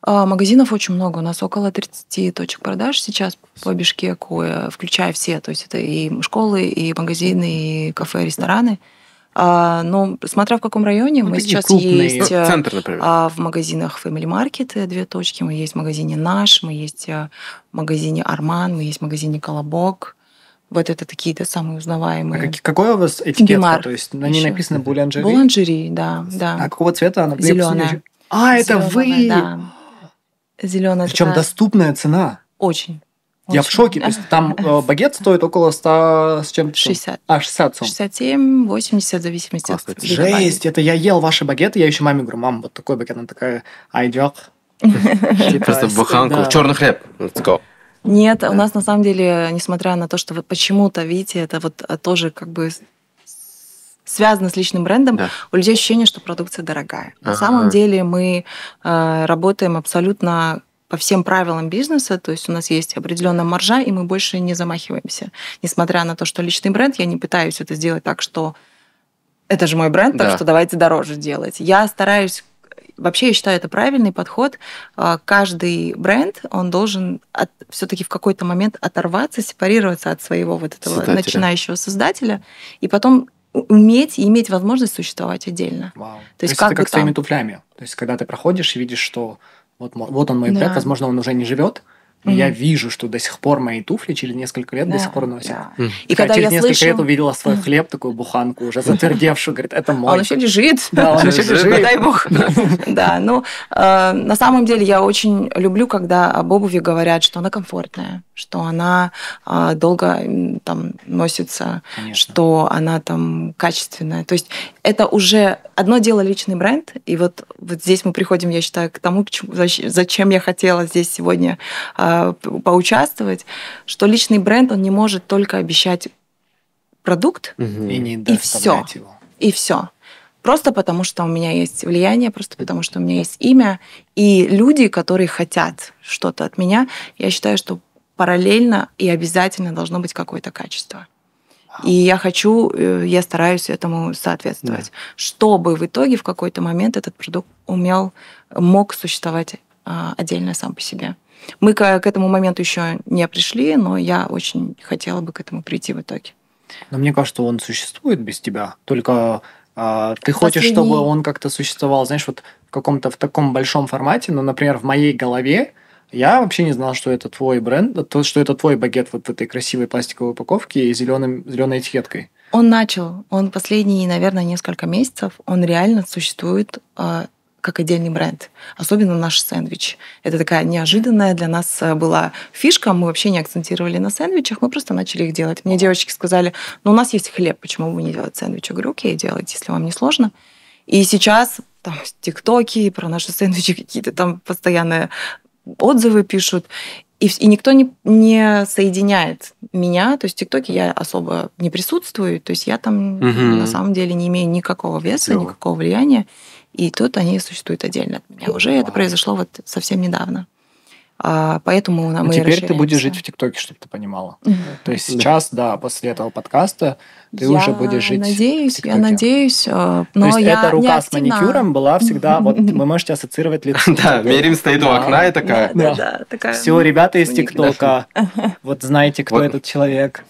А, магазинов очень много, у нас около 30 точек продаж сейчас по Бишкеку, э, включая все, то есть это и школы, и магазины, и кафе, и рестораны. А, но смотря в каком районе, ну, мы сейчас крупные. есть э, Центр, а, в магазинах Family Market э, две точки, мы есть в магазине Наш, мы есть в магазине Арман, мы есть в магазине Колобок. Вот это такие-то самые узнаваемые. А как, какой у вас этикетка? Бимар. То есть на ней еще. написано буланжери? Буланжери, да, да. А какого цвета она? Зеленая. А, это Зеленая, вы! Да зеленая. цена Причем доступная цена. Очень. Я очень. в шоке. То есть там э, [laughs] багет стоит около 100 с чем-то? 60. А, 60 сом. 67, 80, в зависимости Класс, от Жесть, это я ел ваши багеты, я еще маме говорю, мам, вот такой багет. Она такая, [laughs] айдёк. Типа, просто буханку, черный хлеб. Let's go. Нет, у нас на самом деле, несмотря на то, что вот почему-то, видите, это вот а, тоже как бы связано с личным брендом, да. у людей ощущение, что продукция дорогая. На ага. самом деле мы э, работаем абсолютно по всем правилам бизнеса, то есть у нас есть определенная маржа, и мы больше не замахиваемся. Несмотря на то, что личный бренд, я не пытаюсь это сделать так, что это же мой бренд, да. так что давайте дороже делать. Я стараюсь Вообще, я считаю, это правильный подход. Э, каждый бренд, он должен все-таки в какой-то момент оторваться, сепарироваться от своего вот этого создателя. начинающего создателя, и потом уметь и иметь возможность существовать отдельно. Вау. То, есть, То есть как это как с твоими туфлями. То есть когда ты проходишь и видишь, что вот, вот он мой да. брат, возможно, он уже не живет, mm-hmm. я вижу, что до сих пор мои туфли через несколько лет да, до сих пор носят. Да. Mm-hmm. И когда через я несколько слышу... лет увидела свой хлеб, такую буханку, уже затвердевшую, говорит, это мой. А он еще лежит. Да, он [laughs] еще лежит. Дай бог. [laughs] Да, ну, э, на самом деле я очень люблю, когда об обуви говорят, что она комфортная что она а, долго там носится, Конечно. что она там качественная. То есть это уже одно дело личный бренд, и вот, вот здесь мы приходим, я считаю, к тому, к чему, зачем я хотела здесь сегодня а, поучаствовать, что личный бренд, он не может только обещать продукт угу. и, не и все. Его. И все просто потому, что у меня есть влияние, просто потому, что у меня есть имя, и люди, которые хотят что-то от меня, я считаю, что параллельно и обязательно должно быть какое-то качество. И я хочу, э, я стараюсь этому соответствовать, да. чтобы в итоге в какой-то момент этот продукт умел, мог существовать а, отдельно сам по себе. Мы к, к этому моменту еще не пришли, но я очень хотела бы к этому прийти в итоге. Но мне кажется, он существует без тебя. Только э, ты Последний... хочешь, чтобы он как-то существовал, знаешь, вот в каком-то в таком большом формате, но, ну, например, в моей голове я вообще не знал, что это твой бренд, что это твой багет вот в этой красивой пластиковой упаковке и зеленым, зеленой этикеткой. Он начал, он последние, наверное, несколько месяцев, он реально существует э, как отдельный бренд. Особенно наш сэндвич. Это такая неожиданная для нас а, была фишка. Мы вообще не акцентировали на сэндвичах, мы просто начали их делать. Мне девочки сказали, ну у нас есть хлеб, почему бы не делать сэндвич? Я говорю, окей, делайте, если вам не сложно. И сейчас там тиктоки, про наши [laughs] сэндвичи какие-то там постоянные отзывы пишут, и, и никто не, не соединяет меня. То есть в ТикТоке я особо не присутствую, то есть я там угу. на самом деле не имею никакого веса, Всё. никакого влияния. И тут они существуют отдельно от меня. Уже Вау. это произошло вот совсем недавно. А, поэтому нам а ну, Теперь ты будешь жить в ТикТоке, чтобы ты понимала. То есть сейчас, да, после этого подкаста ты я уже будешь жить. Надеюсь, в я надеюсь, э, но То есть я эта рука с маникюром была всегда, вот вы можете ассоциировать лицо. [laughs] Да, Мерим стоит у окна и такая. Да, такая. Все, ребята из ТикТока, вот знаете, кто этот человек.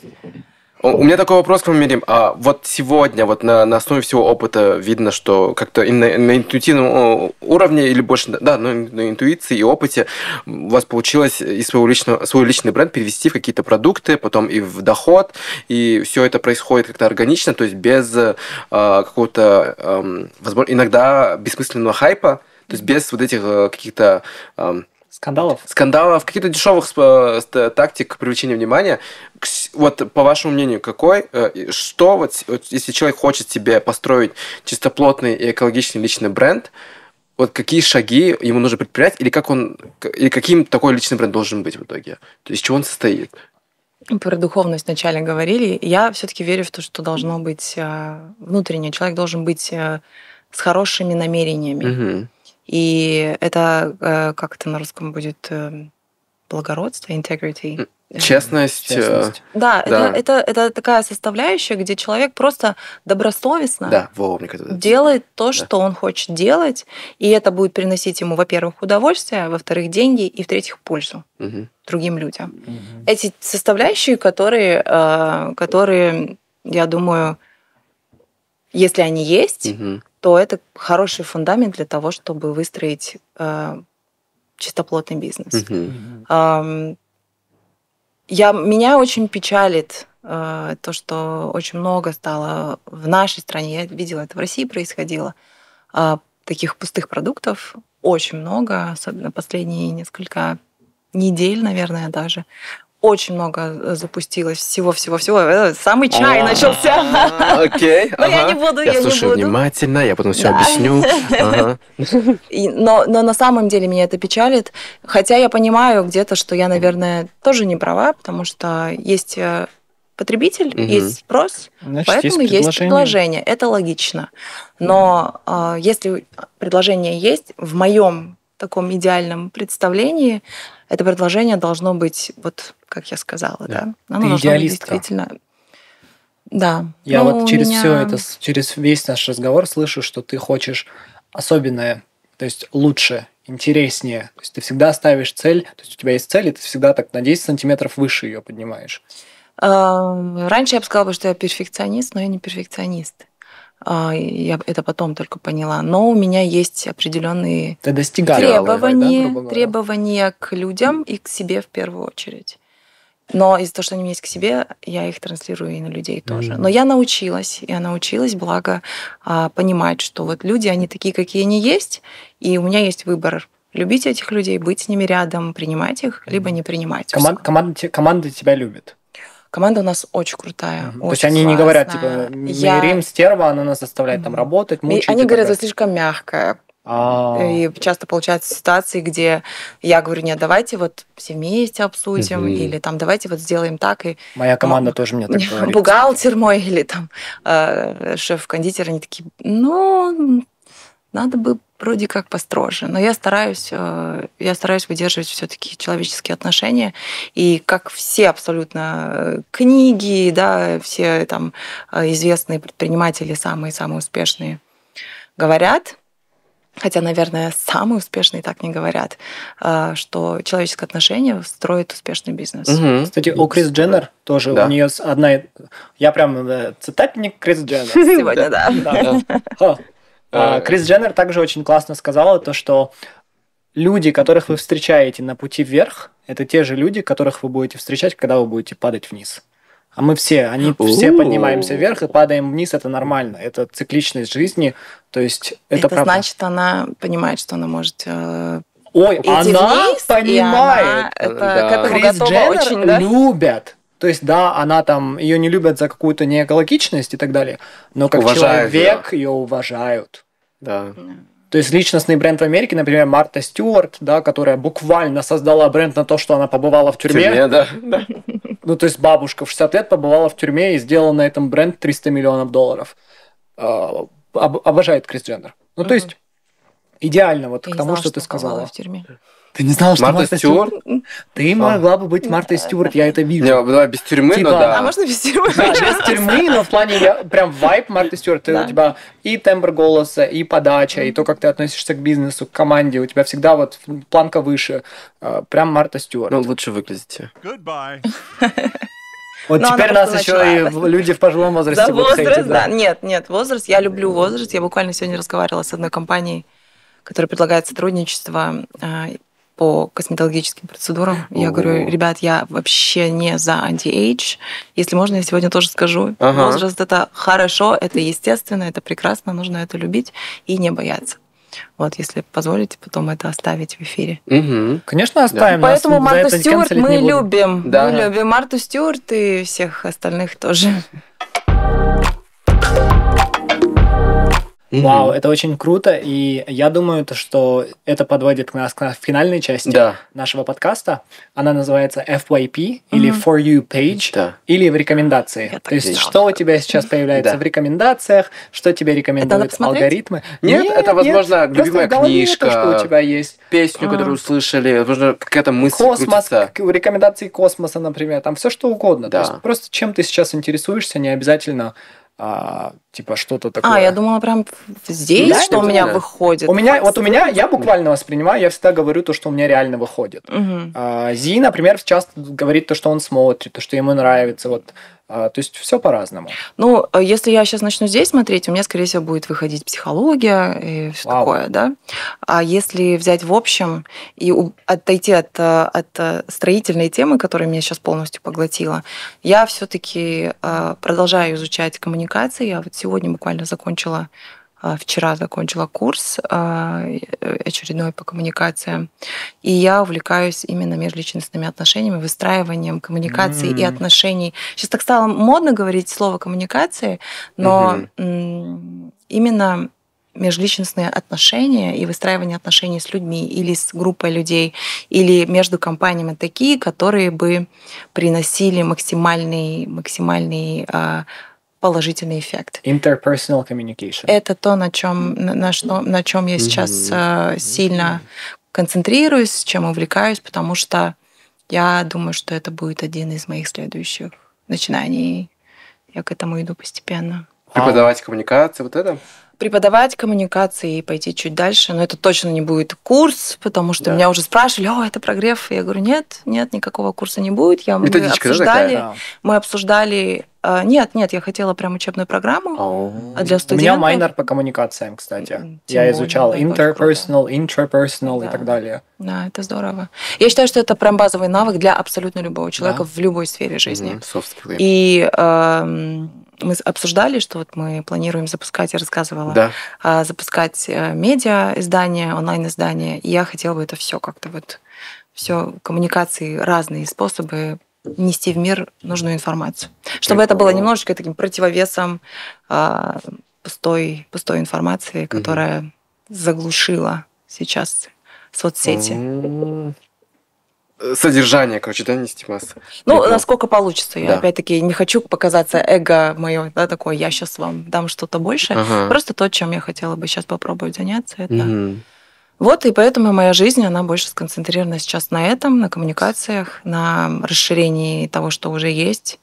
У меня такой вопрос к вам, Мирим. А вот сегодня, вот на, на основе всего опыта видно, что как-то на, на интуитивном уровне или больше, да, на, на интуиции и опыте у вас получилось и своего личного, свой личный бренд перевести в какие-то продукты, потом и в доход, и все это происходит как-то органично, то есть без э, какого-то, э, возможно, иногда бессмысленного хайпа, то есть без вот этих э, каких-то... Э, Скандалов? Скандалов, каких-то дешевых тактик привлечения внимания. Вот, по вашему мнению, какой, э, что вот, если человек хочет себе построить чистоплотный и экологичный личный бренд, вот какие шаги ему нужно предпринять, или как он, или каким такой личный бренд должен быть в итоге? То есть, из чего он состоит? Про духовность вначале говорили. Я все-таки верю в то, что должно быть э, внутреннее. Человек должен быть э, с хорошими намерениями. Угу и это, э, как это на русском будет, э, благородство, integrity. Честность. Э, честность. Да, да. Это, это, это такая составляющая, где человек просто добросовестно да, во, мне делает то, да. что он хочет делать, и это будет приносить ему, во-первых, удовольствие, а во-вторых, деньги, и в-третьих, пользу угу. другим людям. Угу. Эти составляющие, которые, которые, я думаю, если они есть, угу то это хороший фундамент для того, чтобы выстроить э, чистоплотный бизнес. Mm-hmm. Э, я, меня очень печалит э, то, что очень много стало в нашей стране, я видела это в России происходило, э, таких пустых продуктов очень много, особенно последние несколько недель, наверное, даже очень много э, запустилось всего-всего-всего. Э, самый чай а. начался. [laughs] Окей. Но я не буду, я не буду. слушаю внимательно, я потом все объясню. [laughs] Но на самом деле меня это печалит. Хотя я понимаю где-то, что я, наверное, тоже не права, потому что есть э, потребитель, есть спрос, поэтому есть предложение. Это логично. Но а, если предложение есть, в моем таком идеальном представлении, это предложение должно быть, вот как я сказала, да. да? Оно Ты идеалистка. быть действительно. Да. Я ну, вот через меня... все это, через весь наш разговор слышу, что ты хочешь особенное, то есть лучше, интереснее. То есть ты всегда ставишь цель, то есть у тебя есть цель, и ты всегда так на 10 сантиметров выше ее поднимаешь. Раньше я бы сказала, что я перфекционист, но я не перфекционист. А, я это потом только поняла. Но у меня есть определенные требования, да, требования к людям и к себе в первую очередь. Но из-за того, что они у меня есть к себе, я их транслирую и на людей тоже. Mm-hmm. Но я научилась, я научилась, благо, а, понимать, что вот люди, они такие, какие они есть, и у меня есть выбор любить этих людей, быть с ними рядом, принимать их, либо не принимать. Коман- команда, команда тебя любит команда у нас очень крутая. Mm-hmm. Очень То есть они классная. не говорят, типа, я... Рим, стерва, она нас заставляет mm-hmm. там работать, мучить. они говорят, вы слишком мягкая. А-а-а. И часто получаются ситуации, где я говорю, нет, давайте вот все вместе обсудим, угу. или там давайте вот сделаем так. И, Моя команда ну, тоже мне так [laughs] говорит. Бухгалтер мой или там э, шеф-кондитер, они такие, ну, надо бы вроде как построже. Но я стараюсь, э, я стараюсь выдерживать все-таки человеческие отношения. И как все абсолютно э, книги, да, все там э, известные предприниматели, самые-самые успешные говорят, хотя, наверное, самые успешные так не говорят, что человеческое отношение строит успешный бизнес. Угу. Кстати, у Крис Дженнер тоже, да. у нее одна... Я прям цитатник Крис Дженнер. [laughs] Сегодня, да. А, э, Крис Дженнер также очень классно сказала то, что люди, которых вы встречаете на пути вверх, это те же люди, которых вы будете встречать, когда вы будете падать вниз. А мы все, они все поднимаемся вверх и падаем вниз, это нормально, это цикличность жизни, то есть это, это правда. значит, она понимает, что она может э, Ой, идти она вниз, понимает. она это да. к этому Крис Дженнер очень, да? любят то есть, да, она там, ее не любят за какую-то неэкологичность и так далее, но как уважают человек ее, ее уважают. Да. То есть личностный бренд в Америке, например, Марта Стюарт, да, которая буквально создала бренд на то, что она побывала в тюрьме. В тюрьме да. Ну, то есть бабушка в 60 лет побывала в тюрьме и сделала на этом бренд 300 миллионов долларов. А, об, обожает Крис Дженнер. Ну, то есть идеально вот к тому, что ты сказала. в тюрьме. Ты не знала, что Марта, Марта Стюарт? Ты а. могла бы быть Мартой Стюарт, я это вижу. Не, ну, давай без тюрьмы, типа, но ну да. А можно без тюрьмы? Да, без [laughs] тюрьмы, но в плане я, прям вайп Марты Стюарт. Да. У тебя и тембр голоса, и подача, и то, как ты относишься к бизнесу, к команде. У тебя всегда вот планка выше. Э, прям Марта Стюарт. Ну, лучше выглядите. Goodbye. [laughs] Вот Но теперь нас еще начала. и люди в пожилом возрасте За будут возраст, хейтить, да? да. Нет, нет, возраст. Я люблю возраст. Я буквально сегодня разговаривала с одной компанией, которая предлагает сотрудничество. А, по косметологическим процедурам. Ого. Я говорю, ребят, я вообще не за антиэйдж Если можно, я сегодня тоже скажу. Ага. Возраст это хорошо, это естественно, это прекрасно, нужно это любить и не бояться. Вот, если позволите, потом это оставить в эфире. Угу. Конечно, оставим. Да. Поэтому Марту Стюарт мы любим. Да. Мы любим Марту Стюарт и всех остальных тоже. thank you mm Вау, это очень круто, и я думаю, то, что это подводит нас к финальной части да. нашего подкаста. Она называется FYP mm или For You Page да. или в рекомендации. Я то есть, что у тебя сейчас [laughs] появляется да. в рекомендациях, что тебе рекомендуют алгоритмы. Нет, нет это, возможно, нет, любимая книжка, то, что у тебя есть. песню, а. которую услышали, возможно, какая-то мысль Космос, крутится. рекомендации космоса, например, там все что угодно. Да. То есть, просто чем ты сейчас интересуешься, не обязательно а, типа что-то а, такое. А, я думала прям здесь, да, что у меня да. выходит. У меня, вот у меня, я буквально воспринимаю, я всегда говорю то, что у меня реально выходит. Угу. А, Зи, например, часто говорит то, что он смотрит, то, что ему нравится, вот. А, то есть все по-разному. Ну, э, если я сейчас начну здесь смотреть, у меня, скорее всего, будет выходить психология и все Вау. такое, да. А если взять в общем и отойти от, э, от э, строительной темы, которая меня сейчас полностью поглотила, я все-таки продолжаю изучать коммуникации. Я вот сегодня буквально закончила, а, вчера закончила курс а, очередной по коммуникациям. И я увлекаюсь именно межличностными отношениями, выстраиванием коммуникации mm-hmm. и отношений. Сейчас так стало модно говорить слово коммуникации, но mm-hmm. именно межличностные отношения и выстраивание отношений с людьми или с группой людей, или между компаниями такие, которые бы приносили максимальный, максимальный а, положительный эффект. Interpersonal communication. Это то, на чем, на, что, на чем я сейчас mm-hmm. сильно концентрируюсь, чем увлекаюсь, потому что я думаю, что это будет один из моих следующих начинаний. Я к этому иду постепенно. Преподавать коммуникации, вот это? преподавать коммуникации и пойти чуть дальше, но это точно не будет курс, потому что да. меня уже спрашивали, о, это прогрев, я говорю, нет, нет, никакого курса не будет, я, мы, обсуждали, да, такая? мы обсуждали а, нет, нет, я хотела прям учебную программу oh. для студентов. У меня майнер по коммуникациям, кстати. Тем я изучал да, interpersonal, intrapersonal да. и так далее. Да, это здорово. Я считаю, что это прям базовый навык для абсолютно любого человека да. в любой сфере жизни. Mm-hmm. Soft И э, мы обсуждали, что вот мы планируем запускать, я рассказывала, да. А, запускать э, медиа издание, онлайн издание, я хотела бы это все как-то вот все коммуникации разные способы нести в мир нужную информацию. Чтобы это было немножечко таким противовесом э, пустой, пустой информации, которая угу. заглушила сейчас соцсети. Угу. Содержание, короче, да, нести масса. Ну, Прикол. насколько получится. Я да. опять-таки не хочу показаться эго мое, да, такое, я сейчас вам дам что-то больше. Ага. Просто то, чем я хотела бы сейчас попробовать заняться, это... Угу вот, и поэтому моя жизнь, она больше сконцентрирована сейчас на этом, на коммуникациях, на расширении того, что уже есть.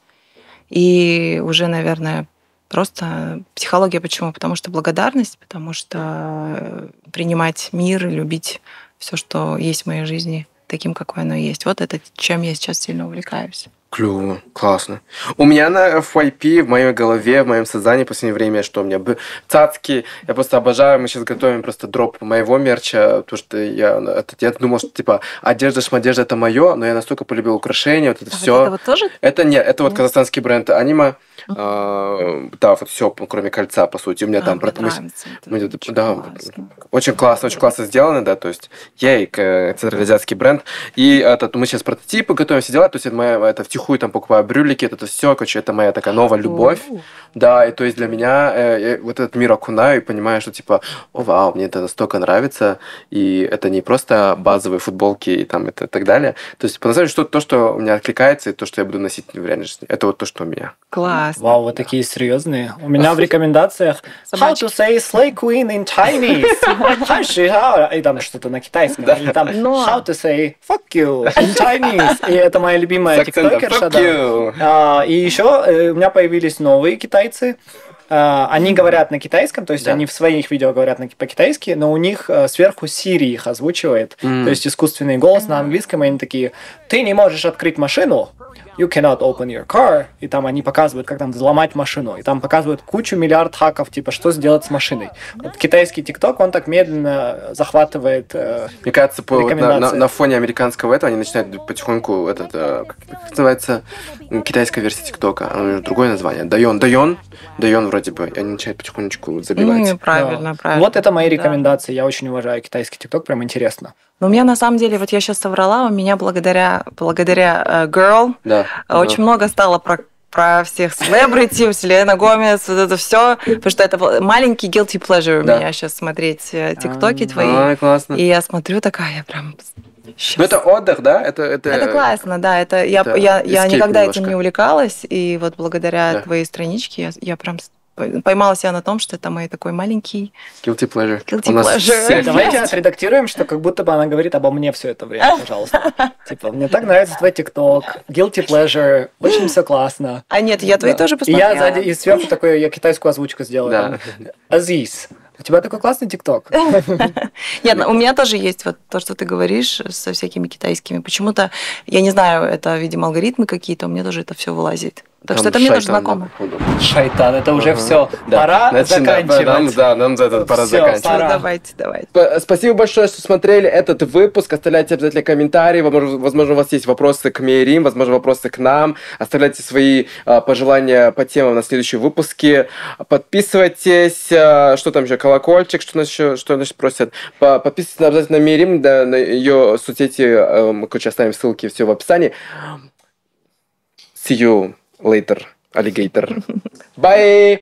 И уже, наверное, просто психология. Почему? Потому что благодарность, потому что э, принимать мир, любить все, что есть в моей жизни, таким, какое оно есть. Вот это, чем я сейчас сильно увлекаюсь. Клево, классно. У меня на FYP, в моей голове, в моем сознании в последнее время, что у меня б цацки, я просто обожаю, мы сейчас готовим просто дроп моего мерча, потому что я, это, я думал, что типа одежда, шмодежда это мое, но я настолько полюбил украшения, вот это а все. Вот это вот тоже? Это нет, это вот казахстанский бренд Анима да, вот все, кроме кольца, по сути. У меня а, там... Мне про... Мы... да, классно. очень классно, очень классно сделано, да, то есть ей, централизиатский э, бренд. И этот мы сейчас прототипы готовим, все дела, то есть это моя, это втихую там покупаю брюлики, это, это все, короче, это моя такая новая любовь. Uh-huh. Да, и то есть для меня э, вот этот мир окунаю и понимаю, что типа, о, вау, мне это настолько нравится, и это не просто базовые футболки и там это и так далее. То есть, по настоящему что то, что у меня откликается, и то, что я буду носить в реальной жизни, это вот то, что у меня. Класс. Классно. Вау, вы такие серьезные. У меня в рекомендациях How to say slay queen in Chinese. [laughs] И там что-то на китайском. Или там How to say fuck you in Chinese. И это моя любимая тиктокерша. А, и еще э, у меня появились новые китайцы а, они говорят на китайском, то есть да. они в своих видео говорят по-китайски, но у них э, сверху Siri их озвучивает, mm. то есть искусственный голос mm. на английском, и они такие ты не можешь открыть машину, you cannot open your car, и там они показывают, как там взломать машину, и там показывают кучу миллиард хаков, типа, что сделать с машиной. Вот китайский ТикТок, он так медленно захватывает э, Мне кажется, по, вот на, на, на фоне американского этого они начинают потихоньку этот, э, как называется, китайская версия ТикТока, у него другое название, Дайон, Дайон, Дайон вроде бы, и они начинают потихонечку забивать. Mm, правильно, да. правильно. Вот это мои рекомендации, да. я очень уважаю китайский ТикТок, прям интересно. Но у меня на самом деле, вот я сейчас соврала, у меня благодаря, благодаря uh, Girl да, э, очень да. много стало про про всех селебрити, Селена Гомес, вот это все, потому что это маленький guilty pleasure да. у меня сейчас смотреть э, тиктоки а, твои. А, классно. И я смотрю такая, я прям Ну, это отдых, да? Это, это... это классно, да. Это, я, я, я никогда немножко. этим не увлекалась, и вот благодаря твоей страничке я, я прям поймала себя на том, что это мой такой маленький... Guilty pleasure. Guilty У pleasure. Нас... Давайте отредактируем, что как будто бы она говорит обо мне все это время, пожалуйста. [laughs] Типа, мне так нравится твой ТикТок, guilty pleasure, очень все классно. А нет, я твои тоже посмотрела. И я сзади, и сверху такой, я китайскую озвучку сделаю. Да. Азиз, у тебя такой классный ТикТок. [laughs] Нет, ну, у меня тоже есть вот то, что ты говоришь со всякими китайскими. Почему-то, я не знаю, это, видимо, алгоритмы какие-то, у меня тоже это все вылазит. Так что это мне тоже знакомо. Шайтан, это уже все. Пора заканчивать. Да, нам за этот пора заканчивать. Ну, давайте, давайте. Спасибо большое, что смотрели этот выпуск. Оставляйте обязательно комментарии. Возможно, у вас есть вопросы к Мерим, возможно, вопросы к нам. Оставляйте свои а, пожелания по темам на следующем выпуске. Подписывайтесь. А, что там еще? Колокольчик, что нас еще что нас просят. Подписывайтесь обязательно на Мерим, да, на ее соцсети. Мы, эм, короче, оставим ссылки все в описании. Эм, see you. later alligator [laughs] bye